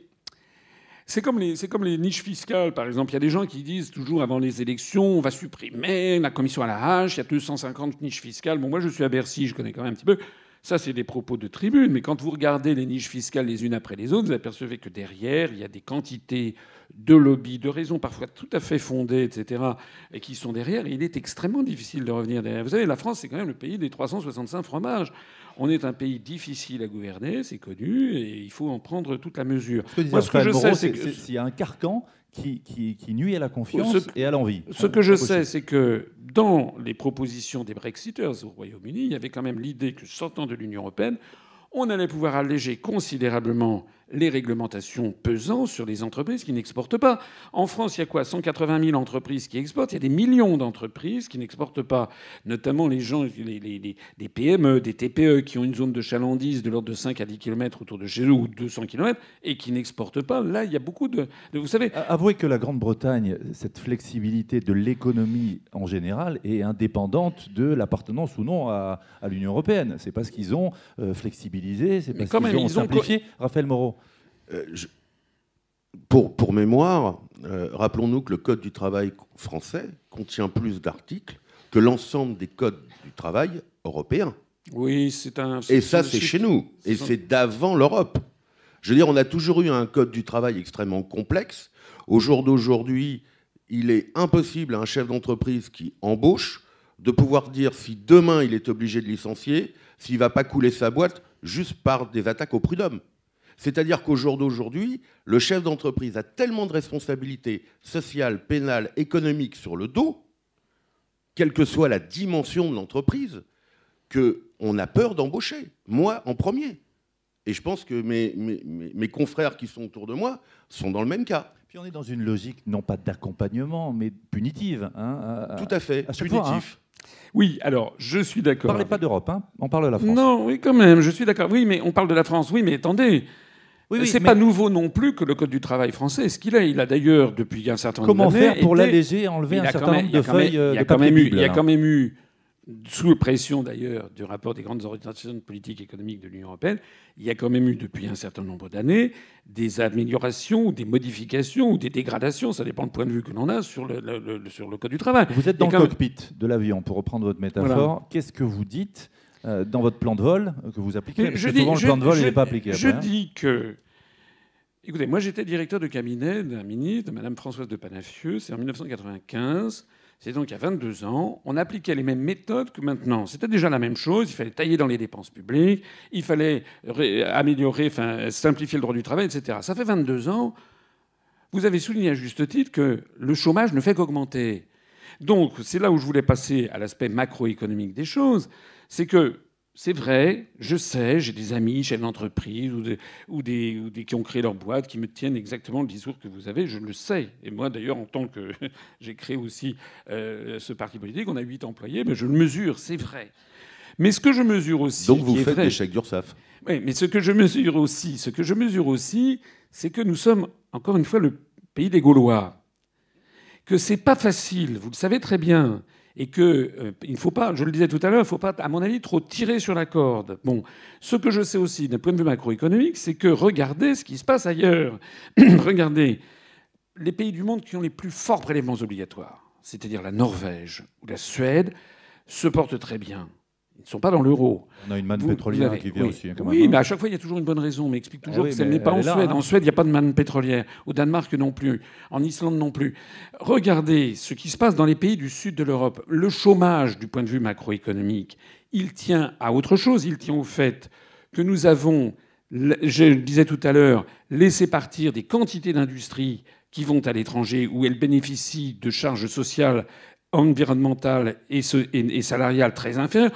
c'est comme, les, niches fiscales, par exemple. Il y a des gens qui disent toujours avant les élections, on va supprimer la commission à la hache, il y a 250 niches fiscales. Bon, moi, je suis à Bercy, je connais quand même un petit peu. Ça, c'est des propos de tribune, mais quand vous regardez les niches fiscales les unes après les autres, vous apercevez que derrière, il y a des quantités de lobbies, de raisons parfois tout à fait fondées, etc., et qui sont derrière, il est extrêmement difficile de revenir derrière. Vous savez, la France, c'est quand même le pays des 365 fromages. On est un pays difficile à gouverner, c'est connu, et il faut en prendre toute la mesure. Ce que, Moi, ce que je sais, c'est qu'il y a un carcan qui, nuit à la confiance et à l'envie. Ce que je sais, c'est que dans les propositions des brexiteurs au Royaume-Uni, il y avait quand même l'idée que sortant de l'Union européenne, on allait pouvoir alléger considérablement les réglementations pesant sur les entreprises qui n'exportent pas. En France, il y a quoi 180 000 entreprises qui exportent. Il y a des millions d'entreprises qui n'exportent pas, notamment les gens, les, les, PME, des TPE e qui ont une zone de chalandise de l'ordre de 5 à 10 km autour de chez eux ou 200 km et qui n'exportent pas. Là, il y a beaucoup de, vous savez. Avouez que la Grande-Bretagne, cette flexibilité de l'économie en général est indépendante de l'appartenance ou non à, l'Union européenne. C'est parce qu'ils ont euh, flexibilisé, c'est parce qu'ils ont, ont simplifié. Raphaël Moreau. Euh, pour, pour, mémoire, euh, rappelons-nous que le Code du travail français contient plus d'articles que l'ensemble des codes du travail européens. Oui, c'est un. Et ça, c'est chez nous. Et c'est d'avant l'Europe. Je veux dire, on a toujours eu un code du travail extrêmement complexe. Au jour d'aujourd'hui, il est impossible à un chef d'entreprise qui embauche de pouvoir dire si demain il est obligé de licencier, s'il ne va pas couler sa boîte juste par des attaques au prud'homme. C'est-à-dire qu'au jour d'aujourd'hui, le chef d'entreprise a tellement de responsabilités sociales, pénales, économiques sur le dos, quelle que soit la dimension de l'entreprise, qu'on a peur d'embaucher. Moi, en premier. Et je pense que mes, mes, confrères qui sont autour de moi sont dans le même cas. Puis on est dans une logique non pas d'accompagnement, mais punitive. Hein, Tout à fait, hein. punitif. Oui, alors je suis d'accord. Parlez pas d'Europe, hein on parle de la France. Non, oui, quand même, je suis d'accord. Oui, mais on parle de la France, oui, mais attendez, oui, c'est pas nouveau non plus que le code du travail français ce qu'il a, Il a d'ailleurs depuis un certain nombre d'années. Comment faire pour l'alléger, enlever un certain nombre de feuilles euh, de papier Il y a quand même eu sous pression d'ailleurs du rapport des grandes orientations politiques politique économiques de l'Union européenne, il y a quand même eu depuis un certain nombre d'années des améliorations, des modifications ou des dégradations, ça dépend du point de vue que l'on a sur le, sur le code du travail. Vous êtes dans le cockpit de l'avion, pour reprendre votre métaphore. Qu'est-ce que vous dites euh, dans votre plan de vol euh, que vous appliquez je dis, le plan de vol pas Je hein. dis que. Écoutez, moi, j'étais directeur de cabinet d'un ministre, de Mme Françoise de Panafieux. C'est en 1995. C'est donc il y a 22 ans, on appliquait les mêmes méthodes que maintenant. C'était déjà la même chose. Il fallait tailler dans les dépenses publiques, il fallait améliorer, enfin, simplifier le droit du travail, etc. Ça fait 22 ans. Vous avez souligné à juste titre que le chômage ne fait qu'augmenter. Donc, c'est là où je voulais passer à l'aspect macroéconomique des choses c'est que c'est vrai, je sais, j'ai des amis chez d'entreprise ou, ou, des, ou, des, qui ont créé leur boîte qui me tiennent exactement le discours que vous avez, je le sais. Et moi, d'ailleurs, en tant que j'ai créé aussi euh, ce parti politique, on a huit employés, mais je le mesure, c'est vrai. Mais ce que je mesure aussi. Donc vous faites d'URSAF. Oui, mais ce que je mesure aussi, ce que je mesure aussi, c'est que nous sommes, encore une fois, le pays des Gaulois. Que c'est pas facile, vous le savez très bien et qu'il euh, ne faut pas, je le disais tout à l'heure, il ne faut pas, à mon avis, trop tirer sur la corde. Bon, ce que je sais aussi d'un point de vue macroéconomique, c'est que regardez ce qui se passe ailleurs. regardez les pays du monde qui ont les plus forts prélèvements obligatoires, c'est-à-dire la Norvège ou la Suède, se portent très bien. Ils ne sont pas dans l'euro. On a une manne pétrolière qui vient aussi. Hein, oui, hein. mais à chaque fois, il y a toujours une bonne raison. Mais explique ah toujours que ça n'est pas en Suède. Hein. En Suède, il n'y a pas de manne pétrolière. Au Danemark non plus. En Islande non plus. Regardez ce qui se passe dans les pays du sud de l'Europe. Le chômage, du point de vue macroéconomique, il tient à autre chose. Il tient au fait que nous avons, je le disais tout à l'heure, laissé partir des quantités d'industries qui vont à l'étranger, où elles bénéficient de charges sociales, environnementales et salariales très inférieures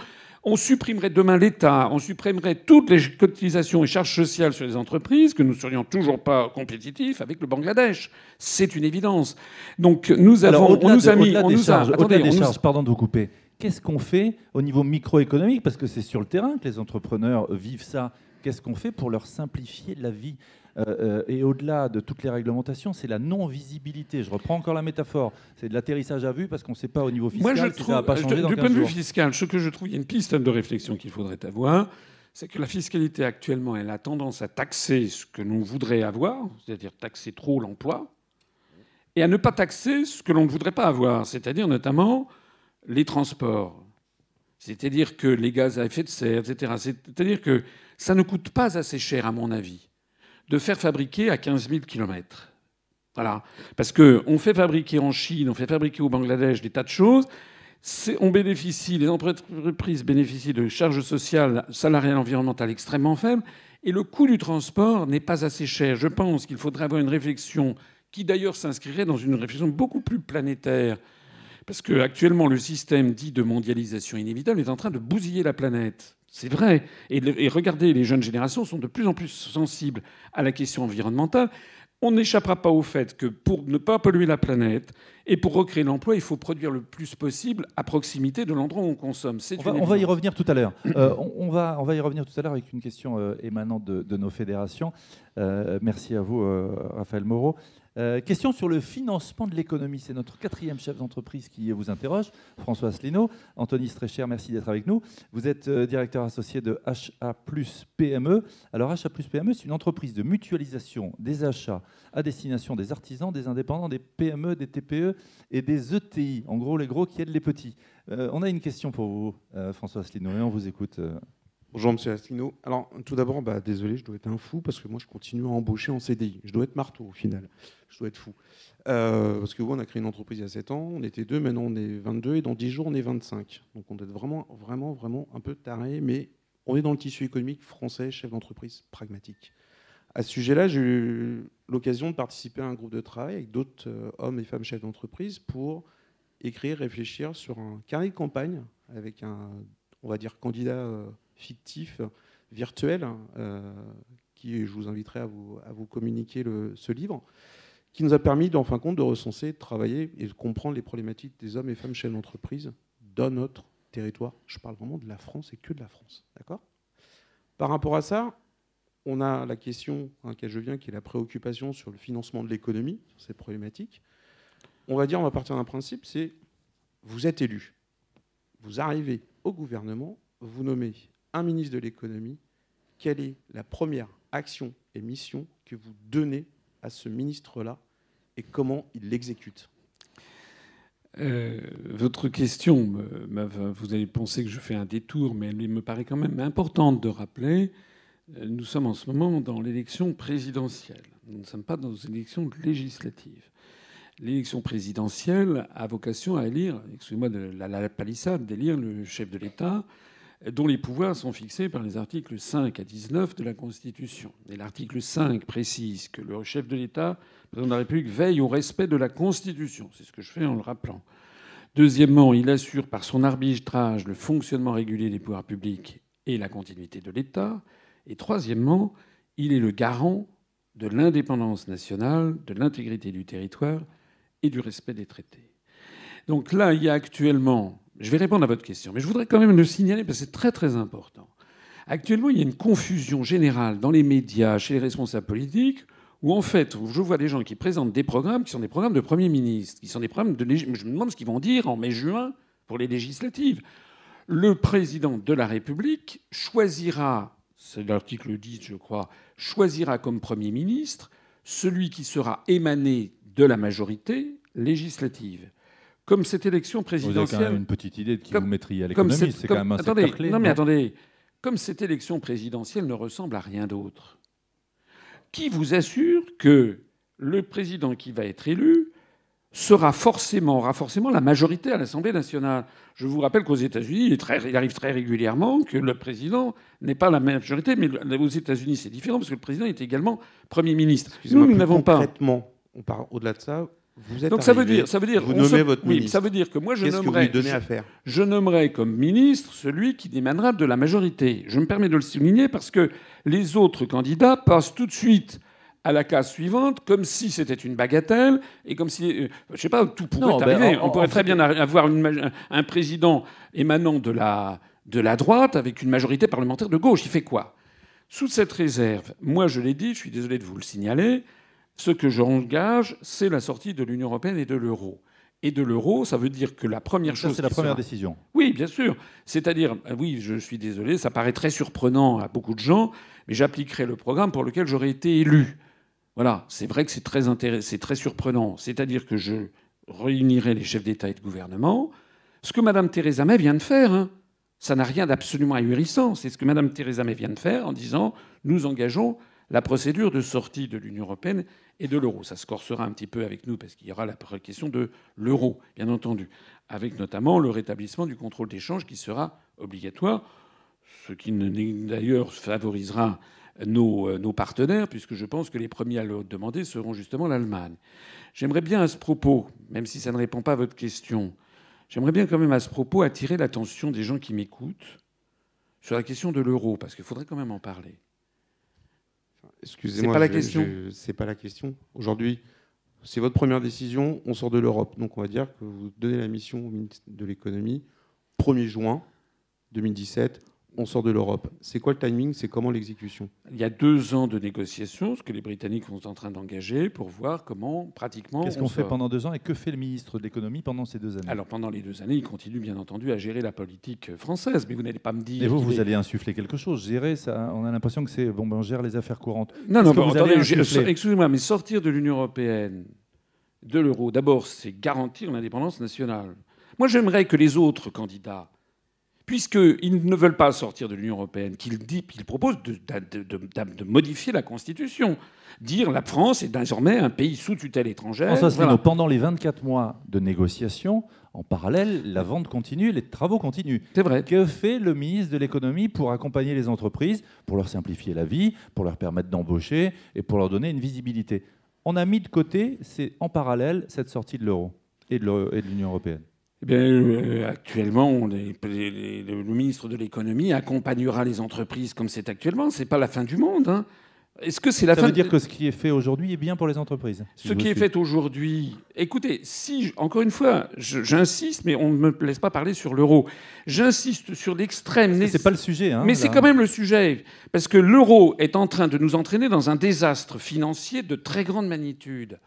on supprimerait demain l'État, on supprimerait toutes les cotisations et charges sociales sur les entreprises, que nous ne serions toujours pas compétitifs avec le Bangladesh. C'est une évidence. Donc nous avons, on nous a mis, on nous attendez, pardon de vous couper. Qu'est-ce qu'on fait au niveau microéconomique Parce que c'est sur le terrain que les entrepreneurs vivent ça. Qu'est-ce qu'on fait pour leur simplifier la vie euh, euh, et au-delà de toutes les réglementations, c'est la non-visibilité. Je reprends encore la métaphore. C'est de l'atterrissage à vue parce qu'on ne sait pas au niveau fiscal pas euh, changé je, Du point de vue fiscal, ce que je trouve, il y a une piste de réflexion qu'il faudrait avoir c'est que la fiscalité actuellement, elle a tendance à taxer ce que l'on voudrait avoir, c'est-à-dire taxer trop l'emploi, et à ne pas taxer ce que l'on ne voudrait pas avoir, c'est-à-dire notamment les transports, c'est-à-dire que les gaz à effet de serre, etc. C'est-à-dire que ça ne coûte pas assez cher, à mon avis, de faire fabriquer à 15 000 km. Voilà. Parce qu'on fait fabriquer en Chine, on fait fabriquer au Bangladesh des tas de choses. On bénéficie, les entreprises bénéficient de charges sociales, salariales, environnementales extrêmement faibles. Et le coût du transport n'est pas assez cher. Je pense qu'il faudrait avoir une réflexion qui d'ailleurs s'inscrirait dans une réflexion beaucoup plus planétaire parce qu'actuellement, le système dit de mondialisation inévitable est en train de bousiller la planète. C'est vrai. Et, regardez, les jeunes générations sont de plus en plus sensibles à la question environnementale. On n'échappera pas au fait que pour ne pas polluer la planète et pour recréer l'emploi, il faut produire le plus possible à proximité de l'endroit où on consomme. On va, y revenir tout à l'heure. Euh, on, va, y revenir tout à l'heure avec une question euh, émanant de, nos fédérations. Euh, merci à vous, Raphaël Moreau. Euh, question sur le financement de l'économie. C'est notre quatrième chef d'entreprise qui vous interroge, François Asselineau. Anthony Strecher, merci d'être avec nous. Vous êtes euh, directeur associé de HA PME. Alors HA PME, c'est une entreprise de mutualisation des achats à destination des artisans, des indépendants, des PME, des TPE et des ETI. En gros, les gros qui aident les petits. Euh, on a une question pour vous, François Asselineau, et on vous écoute. Bonjour M. Alors tout d'abord, bah, désolé, je dois être un fou parce que moi je continue à embaucher en CDI. Je dois être marteau au final. Je dois être fou. Euh, parce que vous, on a créé une entreprise il y a 7 ans, on était deux, maintenant on est 22 et dans 10 jours on est 25. Donc on être vraiment, vraiment, vraiment un peu taré, mais on est dans le tissu économique français, chef d'entreprise pragmatique. À ce sujet-là, j'ai eu l'occasion de participer à un groupe de travail avec d'autres euh, hommes et femmes chefs d'entreprise pour écrire, réfléchir sur un carnet de campagne avec un, on va dire, candidat. Euh, fictif, virtuel, hein, euh, qui je vous inviterai à vous, à vous communiquer ce livre, qui nous a permis, en fin de compte, de recenser, de travailler et de comprendre les problématiques des hommes et femmes chez l'entreprise dans notre territoire. Je parle vraiment de la France et que de la France. D'accord Par rapport à ça, on a la question à hein, laquelle je viens, qui est la préoccupation sur le financement de l'économie, sur ces problématiques. On va dire, on va partir d'un principe, c'est vous êtes élu, vous arrivez au gouvernement, vous nommez un ministre de l'économie, quelle est la première action et mission que vous donnez à ce ministre-là et comment il l'exécute euh, votre question, vous allez penser que je fais un détour, mais elle me paraît quand même importante de rappeler. Euh, nous sommes en ce moment dans l'élection présidentielle. Nous ne sommes pas dans une élection législative. L'élection présidentielle a vocation à élire, excusez-moi la, la palissade, d'élire le chef de l'État, dont les pouvoirs sont fixés par les articles 5 à 19 de la Constitution. Et l'article 5 précise que le chef de l'État, le président de la République, veille au respect de la Constitution. C'est ce que je fais en le rappelant. Deuxièmement, il assure par son arbitrage le fonctionnement régulier des pouvoirs publics et la continuité de l'État. Et troisièmement, il est le garant de l'indépendance nationale, de l'intégrité du territoire et du respect des traités. Donc là, il y a actuellement je vais répondre à votre question, mais je voudrais quand même le signaler parce que c'est très très important. Actuellement, il y a une confusion générale dans les médias, chez les responsables politiques, où en fait, je vois des gens qui présentent des programmes qui sont des programmes de Premier ministre, qui sont des programmes de... Je me demande ce qu'ils vont dire en mai-juin pour les législatives. Le président de la République choisira, c'est l'article 10 je crois, choisira comme Premier ministre celui qui sera émané de la majorité législative comme cette élection présidentielle. Vous quand même une petite idée de qui vous mettriez à l'économie. C'est quand même un attendez, Non, mais attendez. Comme cette élection présidentielle ne ressemble à rien d'autre, qui vous assure que le président qui va être élu sera forcément, aura forcément la majorité à l'Assemblée nationale. Je vous rappelle qu'aux États-Unis, il, arrive très régulièrement que le président n'est pas la majorité, mais aux États-Unis, c'est différent parce que le président est également Premier ministre. Nous, nous n'avons pas. Concrètement, on part au-delà de ça. Donc ça veut dire, ça veut dire, vous nommez votre ça veut dire que moi je nommerai, je, nommerai comme ministre celui qui démanera de la majorité. Je me permets de le souligner parce que les autres candidats passent tout de suite à la case suivante, comme si c'était une bagatelle, et comme si, euh, je sais pas, tout pourrait ben, arriver. On pourrait très bien avoir un président émanant de la, de la droite avec une majorité parlementaire de gauche. Il fait quoi Sous cette réserve, moi je l'ai dit, je suis désolé de vous le signaler, ce que j'engage, c'est la sortie de l'Union européenne et de l'euro. Et de l'euro, ça veut dire que la première chose. C'est la première décision. Oui, bien sûr. C'est-à-dire, ah oui, je suis désolé, ça paraît très surprenant à beaucoup de gens, mais j'appliquerai le programme pour lequel j'aurais été élu. Voilà, c'est vrai que c'est très, c'est très surprenant. C'est-à-dire que je réunirai les chefs d'État et de gouvernement. Ce que Mme Theresa May vient de faire, hein, ça n'a rien d'absolument ahurissant. C'est ce que Mme Theresa May vient de faire en disant nous engageons la procédure de sortie de l'Union européenne et de l'euro. Ça se corsera un petit peu avec nous parce qu'il y aura la question de l'euro, bien entendu, avec notamment le rétablissement du contrôle d'échange qui sera obligatoire, ce qui d'ailleurs favorisera nos, euh, nos, partenaires, puisque je pense que les premiers à le demander seront justement l'Allemagne. J'aimerais bien à ce propos, même si ça ne répond pas à votre question, j'aimerais bien quand même à ce propos attirer l'attention des gens qui m'écoutent sur la question de l'euro, parce qu'il faudrait quand même en parler. Excusez-moi. C'est pas la question. pas la question. Aujourd'hui, c'est votre première décision. On sort de l'Europe, donc on va dire que vous donnez la mission au ministre de l'économie 1er juin 2017 on sort de l'Europe. C'est quoi le timing C'est comment l'exécution Il y a deux ans de négociations, ce que les Britanniques sont en train d'engager pour voir comment, pratiquement. Qu'est-ce qu'on fait pendant deux ans et que fait le ministre de l'économie pendant ces deux années Alors pendant les deux années, il continue bien entendu à gérer la politique française, mais vous n'allez pas me dire. Et vous, vous allez insuffler quelque chose, gérer ça. On a l'impression que c'est bon, ben, on gère les affaires courantes. Non, non, excusez-moi, mais sortir de l'Union européenne, de l'euro, d'abord, c'est garantir l'indépendance nationale. Moi, j'aimerais que les autres candidats puisqu'ils ne veulent pas sortir de l'Union européenne, qu'ils proposent de, modifier la Constitution, dire la France est désormais un pays sous tutelle étrangère. pendant les 24 mois de négociations, en parallèle, la vente continue, les travaux continuent. C'est vrai. Que fait le ministre de l'économie pour accompagner les entreprises, pour leur simplifier la vie, pour leur permettre d'embaucher et pour leur donner une visibilité On a mis de côté, c'est en parallèle, cette sortie de l'euro et de l'Union européenne. Eh bien, euh, actuellement, le ministre de l'économie accompagnera les entreprises comme c'est actuellement. Ce n'est pas la fin du monde. Hein. Est-ce que c'est la Ça veut dire que ce qui est fait aujourd'hui est bien pour les entreprises. ce qui est fait aujourd'hui, écoutez, si encore une fois, j'insiste, mais on ne me laisse pas parler sur l'euro. J'insiste sur l'extrême. C'est pas le sujet. Hein, mais c'est quand même le sujet parce que l'euro est en train de nous entraîner dans un désastre financier de très grande magnitude.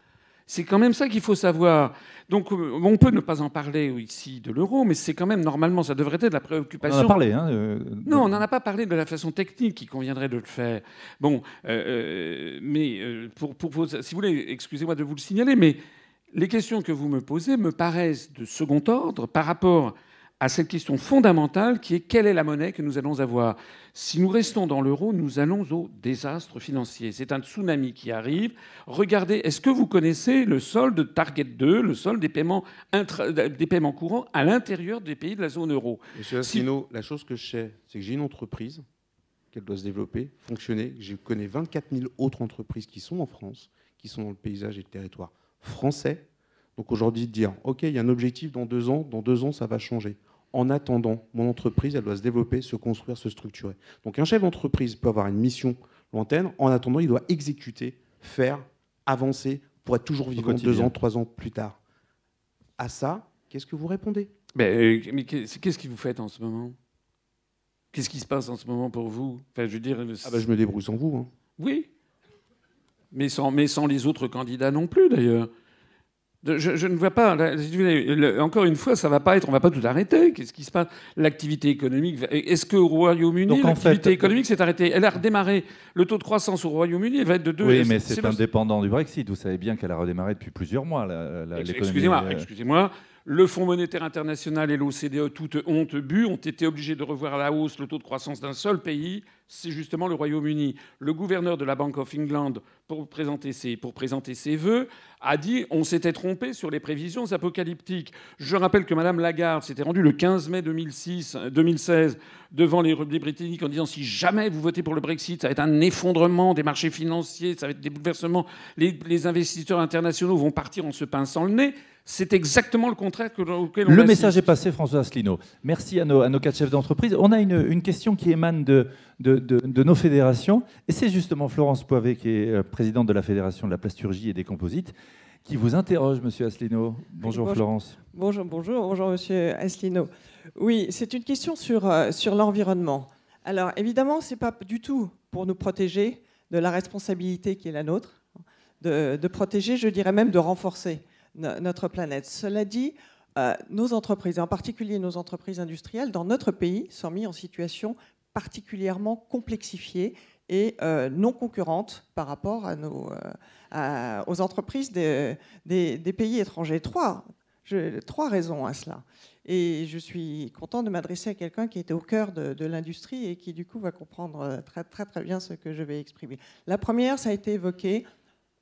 C'est quand même ça qu'il faut savoir. Donc euh, on peut ne pas en parler ici de l'euro, mais c'est quand même normalement, ça devrait être la préoccupation. On en a parlé. Hein, euh, non, on n'en a pas parlé de la façon technique qui conviendrait de le faire. Bon, euh, mais pour, pour, si vous voulez, excusez-moi de vous le signaler, mais les questions que vous me posez me paraissent de second ordre par rapport à cette question fondamentale qui est quelle est la monnaie que nous allons avoir Si nous restons dans l'euro, nous allons au désastre financier. C'est un tsunami qui arrive. Regardez, est-ce que vous connaissez le solde Target 2, le solde des paiements, des paiements courants à l'intérieur des pays de la zone euro Monsieur Assino, la chose que je sais, c'est que j'ai une entreprise qu'elle doit se développer, fonctionner. Je connais 24 000 autres entreprises qui sont en France, qui sont dans le paysage et le territoire français. Donc aujourd'hui, dire, OK, il y a un objectif dans deux ans, dans deux ans, ça va changer en attendant, mon entreprise, elle doit se développer, se construire, se structurer. Donc un chef d'entreprise peut avoir une mission lointaine, en attendant, il doit exécuter, faire, avancer, pour être toujours vivant deux ans, trois ans plus tard. À ça, qu'est-ce que vous répondez Mais, euh, qu'est-ce que vous faites en ce moment Qu'est-ce qui se passe en ce moment pour vous je, dire, ah bah, je me débrouille sans vous. Hein. Oui, mais sans, mais sans les autres candidats non plus d'ailleurs. Je, ne vois pas. encore une fois, ça va pas être. On va pas tout arrêter. Qu'est-ce qui se passe L'activité économique. Est-ce que au Royaume-Uni, l'activité euh, économique s'est arrêtée Elle a redémarré. Le taux de croissance au Royaume-Uni va être de 2 Oui, euh, mais c'est indépendant du Brexit. Vous savez bien qu'elle a redémarré depuis plusieurs mois. excusez Excusez-moi. Euh, le Fonds monétaire international et l'OCDE, toute honte bu, ont été obligés de revoir à la hausse le taux de croissance d'un seul pays, c'est justement le Royaume-Uni. Le gouverneur de la Bank of England, pour présenter ses, pour vœux, a dit on s'était trompé sur les prévisions apocalyptiques. Je rappelle que Madame Lagarde s'était rendue le 15 mai 2016 devant les Britanniques en disant si jamais vous votez pour le Brexit, ça va être un effondrement des marchés financiers, ça va être des bouleversements, les, investisseurs internationaux vont partir en se pinçant le nez. C'est exactement le contraire que, auquel on Le message est passé, François Asselineau. Merci à nos, à nos quatre chefs d'entreprise. On a une, question qui émane de, de, nos fédérations, et c'est justement Florence Poivet, qui est euh, présidente de la Fédération de la plasturgie et des composites, qui vous interroge, Monsieur Asselineau. Bonjour, Florence. Bonjour, bonjour, bonjour Monsieur Asselineau. Oui, c'est une question sur, euh, sur l'environnement. Alors évidemment, ce n'est pas du tout pour nous protéger de la responsabilité qui est la nôtre, de, protéger, je dirais même de renforcer notre planète. Cela dit, euh, nos entreprises, en particulier nos entreprises industrielles, dans notre pays, sont mises en situation particulièrement complexifiée et euh, non concurrente par rapport à aux entreprises des, pays étrangers. Trois, trois raisons à cela. Et je suis content de m'adresser à quelqu'un qui était au cœur de, l'industrie et qui, du coup, va comprendre euh, très, très, très bien ce que je vais exprimer. La première, ça a été évoqué,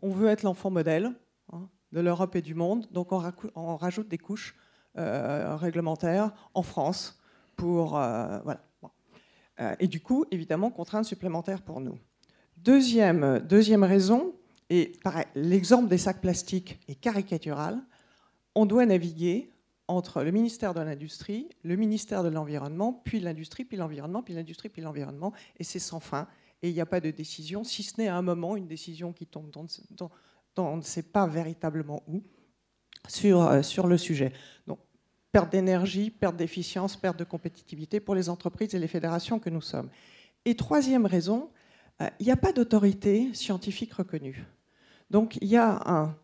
on veut être l'enfant modèle hein, de l'Europe et du monde, donc on, rajoute des couches euh, réglementaires en France pour... Euh, voilà. et du coup, évidemment, contraintes supplémentaires pour nous. Deuxième, deuxième raison, et pareil, l'exemple des sacs plastiques est caricatural, on doit naviguer entre le ministère de l'Industrie, le ministère de l'Environnement, puis l'industrie, puis l'environnement, puis l'industrie, puis l'environnement, et c'est sans fin. Et il n'y a pas de décision, si ce n'est à un moment une décision qui tombe dans, on ne sait pas véritablement où, sur, euh, sur le sujet. Donc, perte d'énergie, perte d'efficience, perte de compétitivité pour les entreprises et les fédérations que nous sommes. Et troisième raison, euh, il n'y a pas d'autorité scientifique reconnue. Donc il y a un,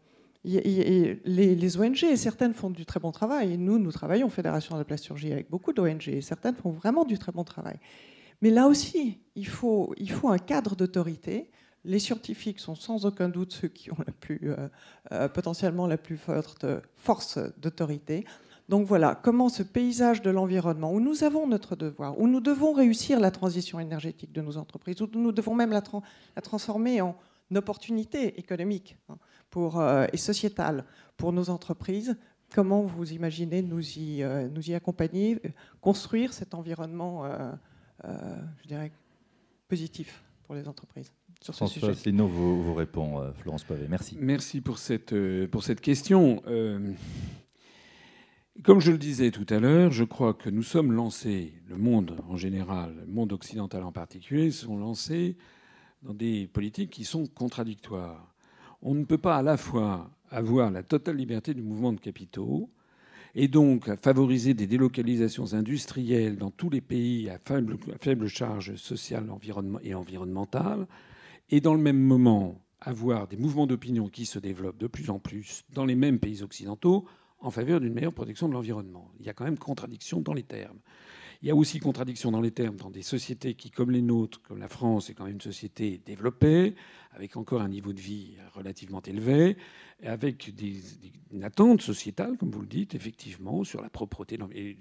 et les, ONG, et certaines font du très bon travail. Nous, nous travaillons, Fédération de la Plasturgie, avec beaucoup d'ONG, et certaines font vraiment du très bon travail. Mais là aussi, il faut, il faut un cadre d'autorité. Les scientifiques sont sans aucun doute ceux qui ont la plus, euh, euh, potentiellement la plus forte force d'autorité. Donc voilà, comment ce paysage de l'environnement, où nous avons notre devoir, où nous devons réussir la transition énergétique de nos entreprises, où nous devons même la transformer en, une opportunité économique hein, pour, euh, et sociétale pour nos entreprises. Comment vous imaginez nous y, euh, accompagner, construire cet environnement, euh, je dirais, positif pour les entreprises sur ce sujet. Vous, vous, répond, Florence Pavé. Merci. Merci pour cette, question. comme je le disais tout à l'heure, je crois que nous sommes lancés, le monde en général, le monde occidental en particulier, sont lancés dans des politiques qui sont contradictoires. On ne peut pas à la fois avoir la totale liberté du mouvement de capitaux et donc favoriser des délocalisations industrielles dans tous les pays à faible, charge sociale et environnementale, et dans le même moment avoir des mouvements d'opinion qui se développent de plus en plus dans les mêmes pays occidentaux en faveur d'une meilleure protection de l'environnement. Il y a quand même contradiction dans les termes. Il y a aussi contradiction dans les termes dans des sociétés qui, comme les nôtres, comme la France, est quand même une société développée, avec encore un niveau de vie relativement élevé, avec des, des, une attente sociétale, comme vous le dites, effectivement, sur la propreté.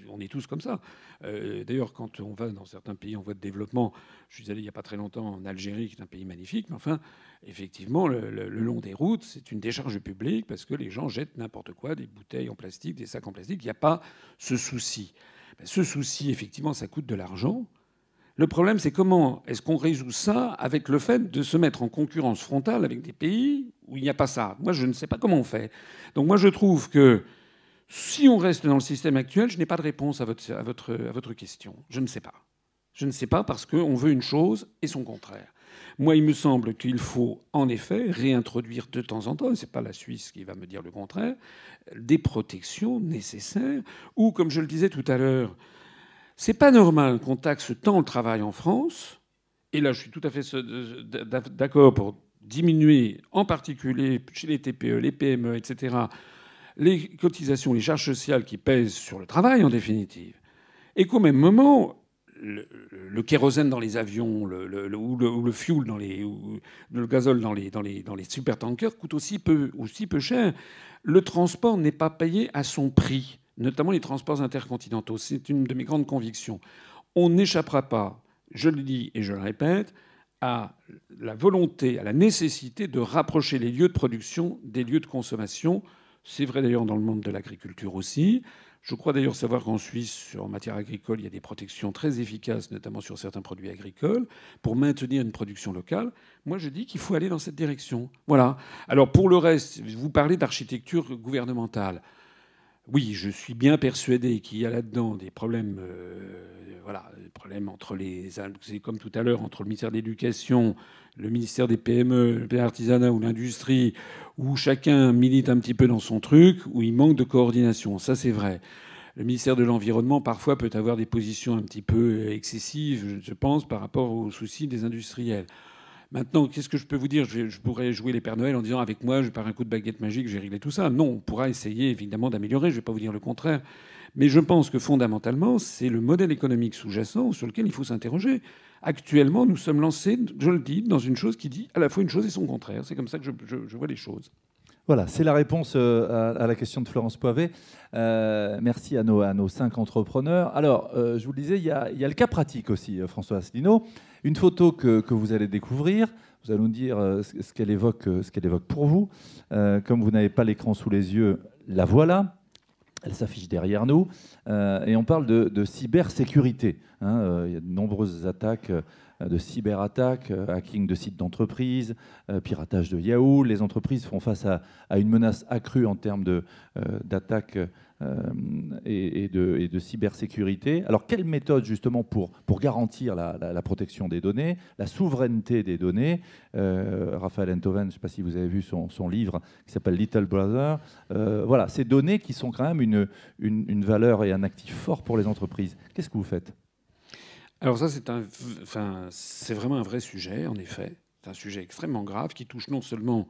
on est tous comme ça. Euh, d'ailleurs, quand on va dans certains pays en voie de développement, je suis allé il n'y a pas très longtemps en Algérie, qui est un pays magnifique, mais enfin, effectivement, le, le long des routes, c'est une décharge publique parce que les gens jettent n'importe quoi, des bouteilles en plastique, des sacs en plastique. Il n'y a pas ce souci. Ben, ce souci, effectivement, ça coûte de l'argent. Le problème, c'est comment est-ce qu'on résout ça avec le fait de se mettre en concurrence frontale avec des pays où il n'y a pas ça Moi, je ne sais pas comment on fait. Donc moi, je trouve que si on reste dans le système actuel, je n'ai pas de réponse à votre, à, votre, à votre question. Je ne sais pas. Je ne sais pas parce qu'on veut une chose et son contraire. Moi, il me semble qu'il faut en effet réintroduire de temps en temps, et ce n'est pas la Suisse qui va me dire le contraire, des protections nécessaires, ou comme je le disais tout à l'heure, c'est pas normal qu'on taxe tant le travail en France, et là je suis tout à fait d'accord pour diminuer, en particulier chez les TPE, les PME, etc., les cotisations, les charges sociales qui pèsent sur le travail en définitive, et qu'au même moment, le, kérosène dans les avions ou, le, fuel dans les, le gazole dans les, dans les, supertankers coûte aussi peu, aussi peu cher. Le transport n'est pas payé à son prix, notamment les transports intercontinentaux. C'est une de mes grandes convictions. On n'échappera pas, je le dis et je le répète, à la volonté, à la nécessité de rapprocher les lieux de production des lieux de consommation. C'est vrai d'ailleurs dans le monde de l'agriculture aussi. Je crois d'ailleurs savoir qu'en Suisse, en matière agricole, il y a des protections très efficaces, notamment sur certains produits agricoles, pour maintenir une production locale. Moi, je dis qu'il faut aller dans cette direction. Voilà. Alors, pour le reste, vous parlez d'architecture gouvernementale oui, je suis bien persuadé qu'il y a là-dedans des problèmes, euh, voilà, des problèmes entre les, c'est comme tout à l'heure, entre le ministère de l'Éducation, le ministère des PME, l'artisanat e ou l'industrie, où chacun milite un petit peu dans son truc, où il manque de coordination. Ça, c'est vrai. Le ministère de l'Environnement, parfois, peut avoir des positions un petit peu excessives, je pense, par rapport aux soucis des industriels. Maintenant, qu'est-ce que je peux vous dire je, pourrais jouer les Pères Noël en disant avec moi, je pars un coup de baguette magique, j'ai réglé tout ça. Non, on pourra essayer évidemment d'améliorer, je ne vais pas vous dire le contraire. Mais je pense que fondamentalement, c'est le modèle économique sous-jacent sur lequel il faut s'interroger. Actuellement, nous sommes lancés, je le dis, dans une chose qui dit à la fois une chose et son contraire. C'est comme ça que je vois les choses. Voilà, c'est la réponse euh, à la question de Florence Poivet. Euh, merci à nos, à nos, cinq entrepreneurs. Alors, euh, je vous le disais, il y, a, le cas pratique aussi, François Asselineau. Une photo que, vous allez découvrir, vous allez nous dire ce qu'elle évoque, ce qu'elle évoque pour vous. comme vous n'avez pas l'écran sous les yeux, la voilà. Elle s'affiche derrière nous. et on parle de, cybersécurité. Hein. il y a de nombreuses attaques euh, de cyberattaques, euh, hacking de sites d'entreprise, euh, piratage de Yahoo. Les entreprises font face à, une menace accrue en termes d'attaques et, de, cybersécurité. Alors, quelle méthode justement pour, pour garantir la, protection des données, la souveraineté des données Raphaël Entoven, je ne sais pas si vous avez vu son, livre qui s'appelle Little Brother. voilà, ces données qui sont quand même une, une valeur et un actif fort pour les entreprises. Qu'est-ce que vous faites alors ça, c'est enfin, c'est vraiment un vrai sujet, en effet. C'est un sujet extrêmement grave qui touche non seulement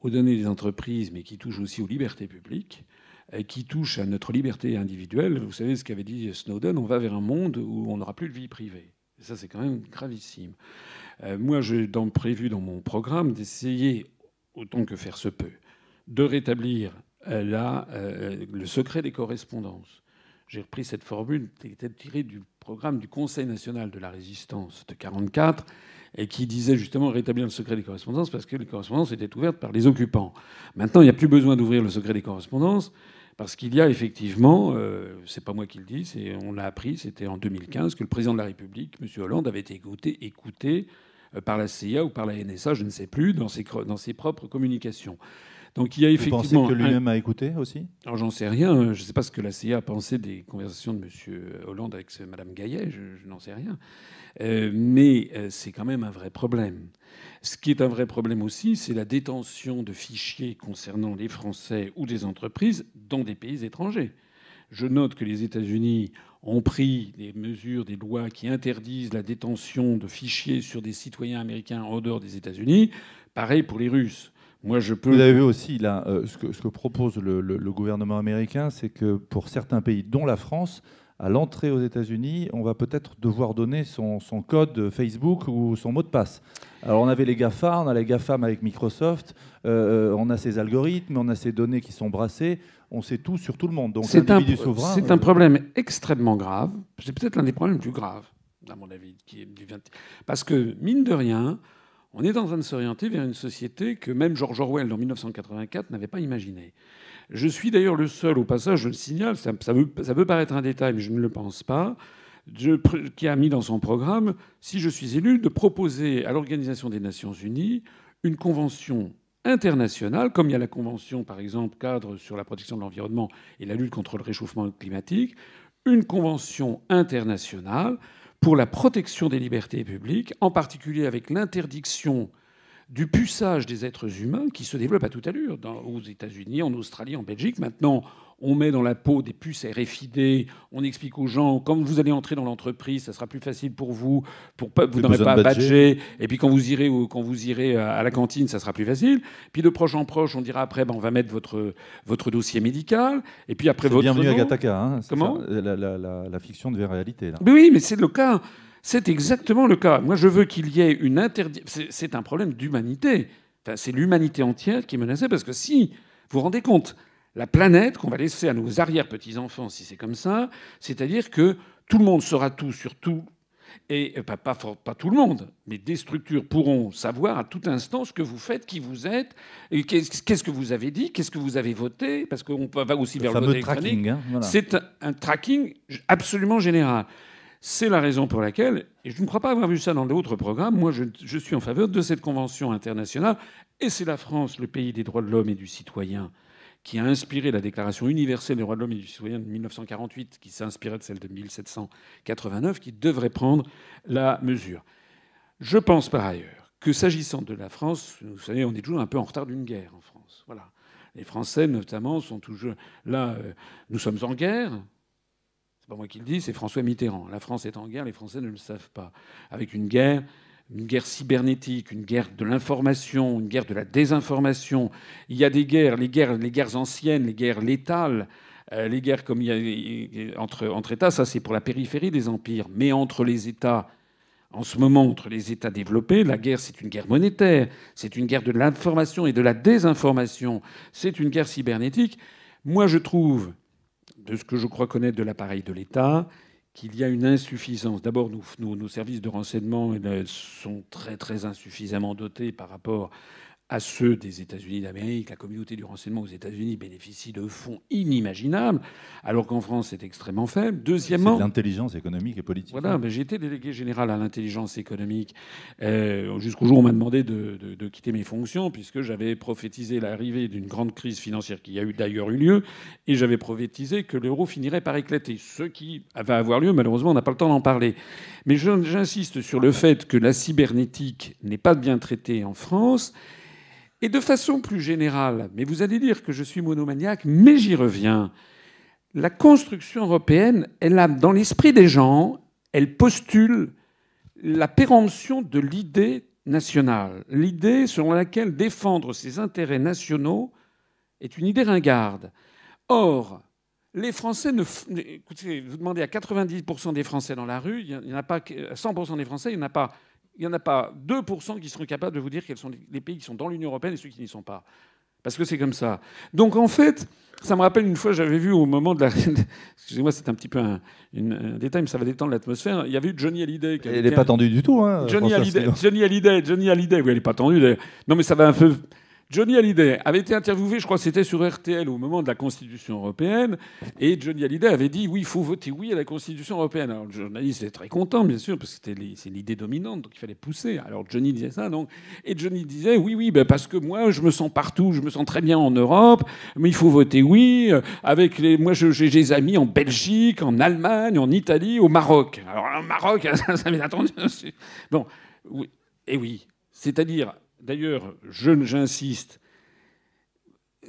aux données des entreprises, mais qui touche aussi aux libertés publiques, qui touche à notre liberté individuelle. Vous savez ce qu'avait dit Snowden, on va vers un monde où on n'aura plus de vie privée. ça, c'est quand même gravissime. Euh, moi, j'ai prévu dans mon programme d'essayer, autant que faire se peut, de rétablir euh, euh, le secret des correspondances. J'ai repris cette formule qui était tirée du programme du Conseil national de la résistance de 1944 et qui disait justement rétablir le secret des correspondances parce que les correspondances étaient ouvertes par les occupants. Maintenant, il n'y a plus besoin d'ouvrir le secret des correspondances parce qu'il y a effectivement, euh, c'est pas moi qui le dis, on l'a appris, c'était en 2015, que le président de la République, M. Hollande, avait été écouté, écouté euh, par la CIA ou par la NSA, je ne sais plus, dans ses, dans ses propres communications. Donc il y a effectivement. Vous pensez que lui-même a écouté aussi Alors j'en sais rien. Je ne sais pas ce que la CIA a pensé des conversations de M. Euh, Hollande avec Mme Gaillet. Je, n'en sais rien. Euh, mais euh, c'est quand même un vrai problème. Ce qui est un vrai problème aussi, c'est la détention de fichiers concernant les Français ou des entreprises dans des pays étrangers. Je note que les États-Unis ont pris des mesures, des lois qui interdisent la détention de fichiers sur des citoyens américains en dehors des États-Unis. Pareil pour les Russes je Vous avez vu aussi, là, euh, ce, que, propose le, gouvernement américain, c'est que pour certains pays, dont la France, à l'entrée aux États-Unis, on va peut-être devoir donner son, code Facebook ou son mot de passe. Alors on avait les GAFA, on a les GAFAM avec Microsoft, euh, euh, on a ces algorithmes, on a ces données qui sont brassées, on sait tout sur tout le monde. Donc c'est un, souverain, c'est un problème extrêmement grave, c'est peut-être l'un des problèmes plus graves, à mon avis, qui est parce que mine de rien, on est en train de s'orienter vers une société que même George Orwell, en 1984, n'avait pas imaginée. Je suis d'ailleurs le seul, au passage, je le signale, ça, peut paraître un détail, mais je ne le pense pas, qui a mis dans son programme, si je suis élu, de proposer à l'Organisation des Nations Unies une convention internationale, comme il y a la convention, par exemple, cadre sur la protection de l'environnement et la lutte contre le réchauffement climatique, une convention internationale pour la protection des libertés publiques, en particulier avec l'interdiction du puçage des êtres humains qui se développe à toute allure dans, aux États-Unis, en Australie, en Belgique. Maintenant, on met dans la peau des puces RFID, on explique aux gens, quand vous allez entrer dans l'entreprise, ça sera plus facile pour vous, pour vous n'aurez pas à badger, et puis quand vous irez quand vous irez à la cantine, ça sera plus facile. Puis de proche en proche, on dira après, ben, on va mettre votre, dossier médical, et puis après votre... Bienvenue à Gataka, hein, Comment la, la, la, fiction devient réalité. Là. oui, mais c'est le cas. C'est exactement le cas. Moi, je veux qu'il y ait une interdiction. C'est un problème d'humanité. c'est l'humanité entière qui est menacée parce que si, vous vous rendez compte, la planète qu'on va laisser à nos arrière-petits-enfants, si c'est comme ça, c'est-à-dire que tout le monde saura tout sur tout, et euh, pas, tout le monde, mais des structures pourront savoir à tout instant ce que vous faites, qui vous êtes, qu'est-ce que vous avez dit, qu'est-ce que vous avez voté, parce qu'on va aussi vers le tracking. Hein, c'est un tracking absolument général. C'est la raison pour laquelle, et je ne crois pas avoir vu ça dans d'autres programmes, moi je, suis en faveur de cette convention internationale, et c'est la France, le pays des droits de l'homme et du citoyen, qui a inspiré la Déclaration universelle des droits de l'homme et du citoyen de 1948, qui s'est inspirée de celle de 1789, qui devrait prendre la mesure. Je pense par ailleurs que s'agissant de la France, vous savez, on est toujours un peu en retard d'une guerre en France. Voilà. Les Français, notamment, sont toujours là. Euh, nous sommes en guerre, c'est pas moi qui le dis, c'est François Mitterrand. La France est en guerre, les Français ne le savent pas. Avec une guerre, une guerre cybernétique, une guerre de l'information, une guerre de la désinformation. Il y a des guerres, les guerres, les guerres anciennes, les guerres létales, euh, les guerres comme euh, entre, entre États, ça c'est pour la périphérie des empires, mais entre les États. En ce moment, entre les États développés, la guerre, c'est une guerre monétaire, c'est une guerre de l'information et de la désinformation, c'est une guerre cybernétique. Moi, je trouve de ce que je crois connaître de l'appareil de l'État, qu'il y a une insuffisance. D'abord, nos services de renseignement eh sont très, très insuffisamment dotés par rapport à ceux des États-Unis d'Amérique. La communauté du renseignement aux États-Unis bénéficie de fonds inimaginables, alors qu'en France, c'est extrêmement faible. Deuxièmement, l'intelligence économique et politique. Voilà, j'ai été délégué général à l'intelligence économique euh, jusqu'au jour où on m'a demandé de, de, quitter mes fonctions, puisque j'avais prophétisé l'arrivée d'une grande crise financière qui a eu d'ailleurs eu lieu, et j'avais prophétisé que l'euro finirait par éclater, ce qui va avoir lieu. Malheureusement, on n'a pas le temps d'en parler. Mais j'insiste sur le fait que la cybernétique n'est pas bien traitée en France et de façon plus générale, mais vous allez dire que je suis monomaniaque, mais j'y reviens, la construction européenne, elle dans l'esprit des gens, elle postule la péremption de l'idée nationale, l'idée selon laquelle défendre ses intérêts nationaux est une idée ringarde. Or, les Français ne. Écoutez, vous demandez à 90% des Français dans la rue, il n'y en a pas. 100% des Français, il n'y en a pas il n'y en a pas 2% qui seront capables de vous dire quels sont les pays qui sont dans l'Union européenne et ceux qui n'y sont pas. Parce que c'est comme ça. Donc en fait, ça me rappelle une fois, j'avais vu au moment de la. Excusez-moi, c'est un petit peu un, détail, mais ça va détendre l'atmosphère. Il y avait eu Johnny Hallyday. Qui elle n'est pas tendue du tout. Hein, Johnny, Hallyday, Johnny Hallyday, Johnny Hallyday. Oui, elle n'est pas tendue Non, mais ça va un Peu Johnny Hallyday avait été interviewé, je crois que c'était sur RTL au moment de la Constitution européenne, et Johnny Hallyday avait dit oui, il faut voter oui à la Constitution européenne. Alors le journaliste était très content, bien sûr, parce que c'était l'idée dominante, donc il fallait pousser. Alors Johnny disait ça, donc. Et Johnny disait oui, oui, ben parce que moi, je me sens partout, je me sens très bien en Europe, mais il faut voter oui. Euh, avec les, moi, j'ai des amis en Belgique, en Allemagne, en Italie, au Maroc. Alors, le Maroc, ça, m'est attendu. Bon, oui, et oui. C'est-à-dire, D'ailleurs, j'insiste,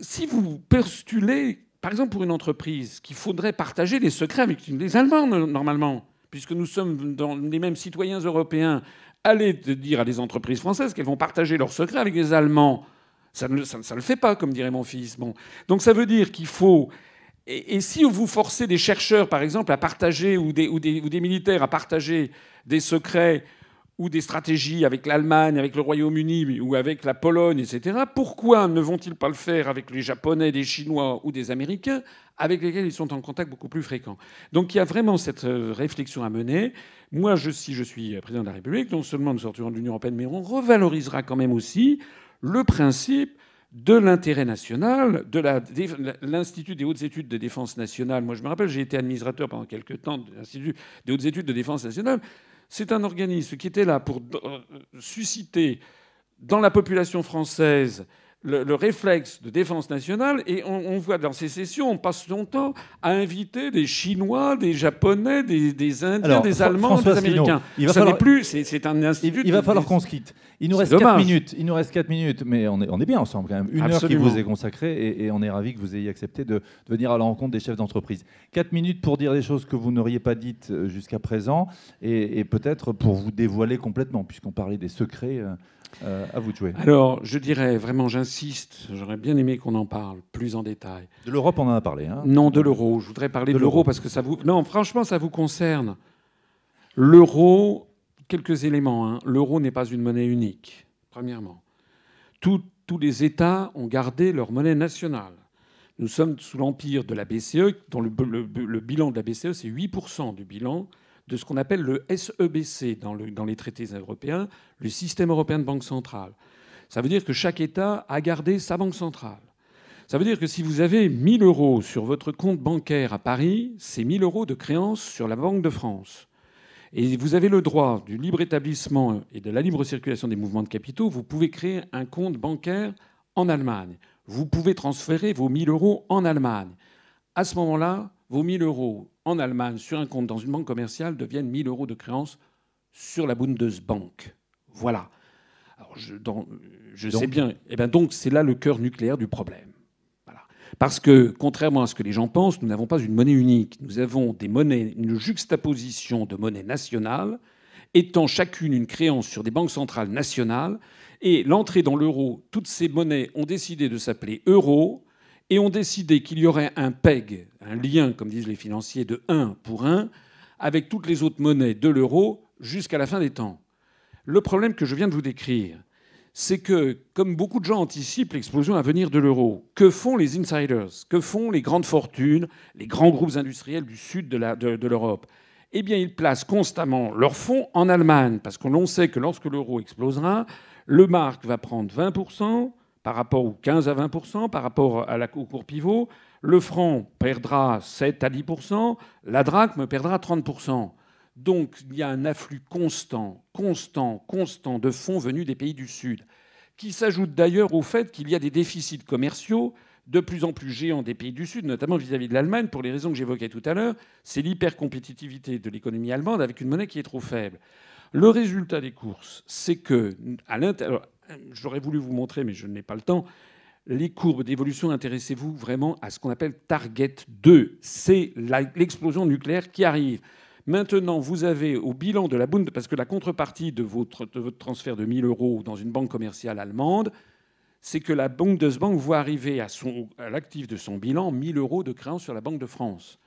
si vous postulez, par exemple, pour une entreprise qu'il faudrait partager les secrets avec les Allemands, normalement, puisque nous sommes dans les mêmes citoyens européens, allez dire à des entreprises françaises qu'elles vont partager leurs secrets avec les Allemands. Ça ne, ça, le fait pas, comme dirait mon fils. Bon. Donc ça veut dire qu'il faut et, si vous forcez des chercheurs, par exemple, à partager, ou des militaires à partager des secrets ou des stratégies avec l'Allemagne, avec le Royaume-Uni ou avec la Pologne, etc., pourquoi ne vont-ils pas le faire avec les Japonais, les Chinois ou des Américains avec lesquels ils sont en contact beaucoup plus fréquent Donc il y a vraiment cette euh, réflexion à mener. Moi, je, si je suis euh, président de la République, non seulement nous sortirons de l'Union européenne, mais on revalorisera quand même aussi le principe de l'intérêt national, de l'Institut des hautes études de défense nationale. Moi, je me rappelle, j'ai été administrateur pendant quelques temps de l'Institut des hautes études de défense nationale. C'est un organisme qui était là pour euh, susciter dans la population française le, réflexe de défense nationale. Et on, voit dans ces sessions, on passe son temps à inviter des Chinois, des Japonais, des, des Indiens, des Allemands, des Américains. il va plus, c'est un institut. Il, va falloir qu'on se quitte. Il nous reste 4 minutes. Il nous reste quatre minutes, mais on est, on est bien ensemble quand même. Une heure qui vous est consacrée et, on est ravi que vous ayez accepté de, venir à la rencontre des chefs d'entreprise. 4 minutes pour dire des choses que vous n'auriez pas dites euh, jusqu'à présent et, peut-être pour vous dévoiler complètement, puisqu'on parlait des secrets. Euh, euh, à vous de jouer. Alors, je dirais vraiment, j'insiste j'aurais bien aimé qu'on en parle plus en détail. De l'Europe, on en a parlé. Hein. non, de l'euro. Je voudrais parler de, l'euro parce que ça vous. Non, franchement, ça vous concerne. L'euro, quelques éléments. Hein. L'euro n'est pas une monnaie unique, premièrement. tous les États ont gardé leur monnaie nationale. Nous sommes sous l'empire de la BCE, dont le, le bilan de la BCE, c'est 8% du bilan de ce qu'on appelle le SEBC dans, le, dans les traités européens, le système européen de banque centrale. Ça veut dire que chaque État a gardé sa banque centrale. Ça veut dire que si vous avez 1 000 euros sur votre compte bancaire à Paris, c'est 1 000 euros de créances sur la Banque de France. Et vous avez le droit du libre établissement et de la libre circulation des mouvements de capitaux, vous pouvez créer un compte bancaire en Allemagne. Vous pouvez transférer vos 1 000 euros en Allemagne. À ce moment-là, vos 1 000 euros en Allemagne sur un compte dans une banque commerciale deviennent 1 000 euros de créances sur la Bundesbank. Voilà. Alors je, sais bien. Et eh bien donc, c'est là le cœur nucléaire du problème. Parce que, contrairement à ce que les gens pensent, nous n'avons pas une monnaie unique. Nous avons des monnaies, une juxtaposition de monnaies nationales, étant chacune une créance sur des banques centrales nationales. Et l'entrée dans l'euro, toutes ces monnaies ont décidé de s'appeler euro et ont décidé qu'il y aurait un PEG, un lien, comme disent les financiers, de 1 pour 1 avec toutes les autres monnaies de l'euro jusqu'à la fin des temps. Le problème que je viens de vous décrire, c'est que, comme beaucoup de gens anticipent l'explosion à venir de l'euro, que font les insiders Que font les grandes fortunes, les grands groupes industriels du sud de l'Europe Eh bien, ils placent constamment leurs fonds en Allemagne, parce qu'on sait que lorsque l'euro explosera, le marque va prendre 20%, par rapport aux 15 à 20 par rapport à la, au cours pivot. Le franc perdra 7 à 10 la drachme perdra 30 donc il y a un afflux constant, constant, constant de fonds venus des pays du Sud, qui s'ajoute d'ailleurs au fait qu'il y a des déficits commerciaux de plus en plus géants des pays du Sud, notamment vis-à-vis de l'Allemagne, pour les raisons que j'évoquais tout à l'heure. C'est l'hypercompétitivité de l'économie allemande avec une monnaie qui est trop faible. Le résultat des courses, c'est que, à l'intérieur, j'aurais voulu vous montrer, mais je n'ai pas le temps, les courbes d'évolution, intéressez-vous vraiment à ce qu'on appelle Target 2. C'est l'explosion nucléaire qui arrive. Maintenant, vous avez au bilan de la Bund, parce que la contrepartie de votre, transfert de 1000 euros dans une banque commerciale allemande, c'est que la Bundesbank voit arriver à, l'actif de son bilan 1000 euros de créance sur la Banque de France.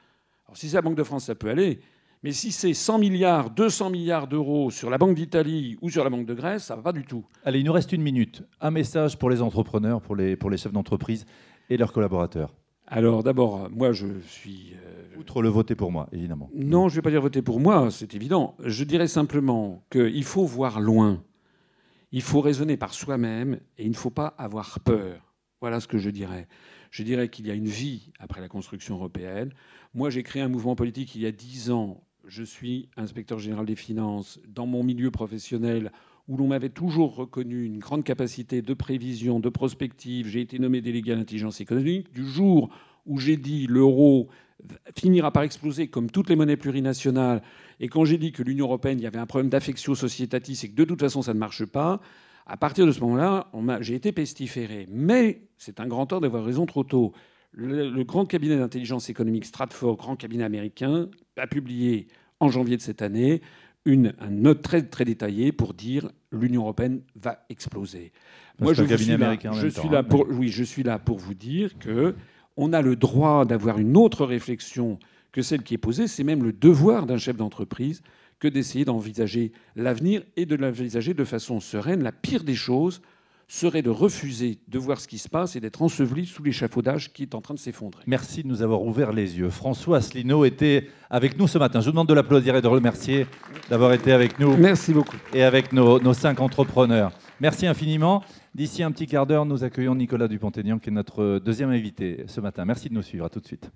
Alors si c'est la Banque de France, ça peut aller. Mais si c'est 100 milliards, 200 milliards d'euros sur la Banque d'Italie ou sur la Banque de Grèce, ça ne va pas du tout. Allez, il nous reste une minute. Un message pour les entrepreneurs, pour les chefs d'entreprise et leurs collaborateurs. Alors d'abord, moi je suis... Euh, Outre le voter pour moi, évidemment. Non, je ne vais pas dire voter pour moi, c'est évident. Je dirais simplement qu'il faut voir loin, il faut raisonner par soi-même et il ne faut pas avoir peur. Voilà ce que je dirais. Je dirais qu'il y a une vie après la construction européenne. Moi j'ai créé un mouvement politique il y a dix ans. Je suis inspecteur général des finances. Dans mon milieu professionnel, où l'on m'avait toujours reconnu une grande capacité de prévision, de prospective. J'ai été nommé délégué à l'intelligence économique. Du jour où j'ai dit l'euro finira par exploser comme toutes les monnaies plurinationales, et quand j'ai dit que l'Union européenne, il y avait un problème d'affection sociétatiste et que de toute façon ça ne marche pas, à partir de ce moment-là, j'ai été pestiféré. Mais c'est un grand tort d'avoir raison trop tôt. Le, grand cabinet d'intelligence économique Stratford, grand cabinet américain, a publié en janvier de cette année une, un note très, très détaillée pour dire l'Union européenne va exploser. Moi, je, suis là, hein. pour, oui, je suis là pour vous dire que on a le droit d'avoir une autre réflexion que celle qui est posée. C'est même le devoir d'un chef d'entreprise que d'essayer d'envisager l'avenir et de l'envisager de façon sereine. La pire des choses, serait de refuser de voir ce qui se passe et d'être enseveli sous l'échafaudage qui est en train de s'effondrer. Merci de nous avoir ouvert les yeux. François Asselineau était avec nous ce matin. Je vous demande de l'applaudir et de remercier d'avoir été avec nous. Merci beaucoup. Et avec nos, nos cinq entrepreneurs. Merci infiniment. D'ici un petit quart d'heure, nous accueillons Nicolas Dupont-Aignan, qui est notre deuxième invité ce matin. Merci de nous suivre. À tout de suite.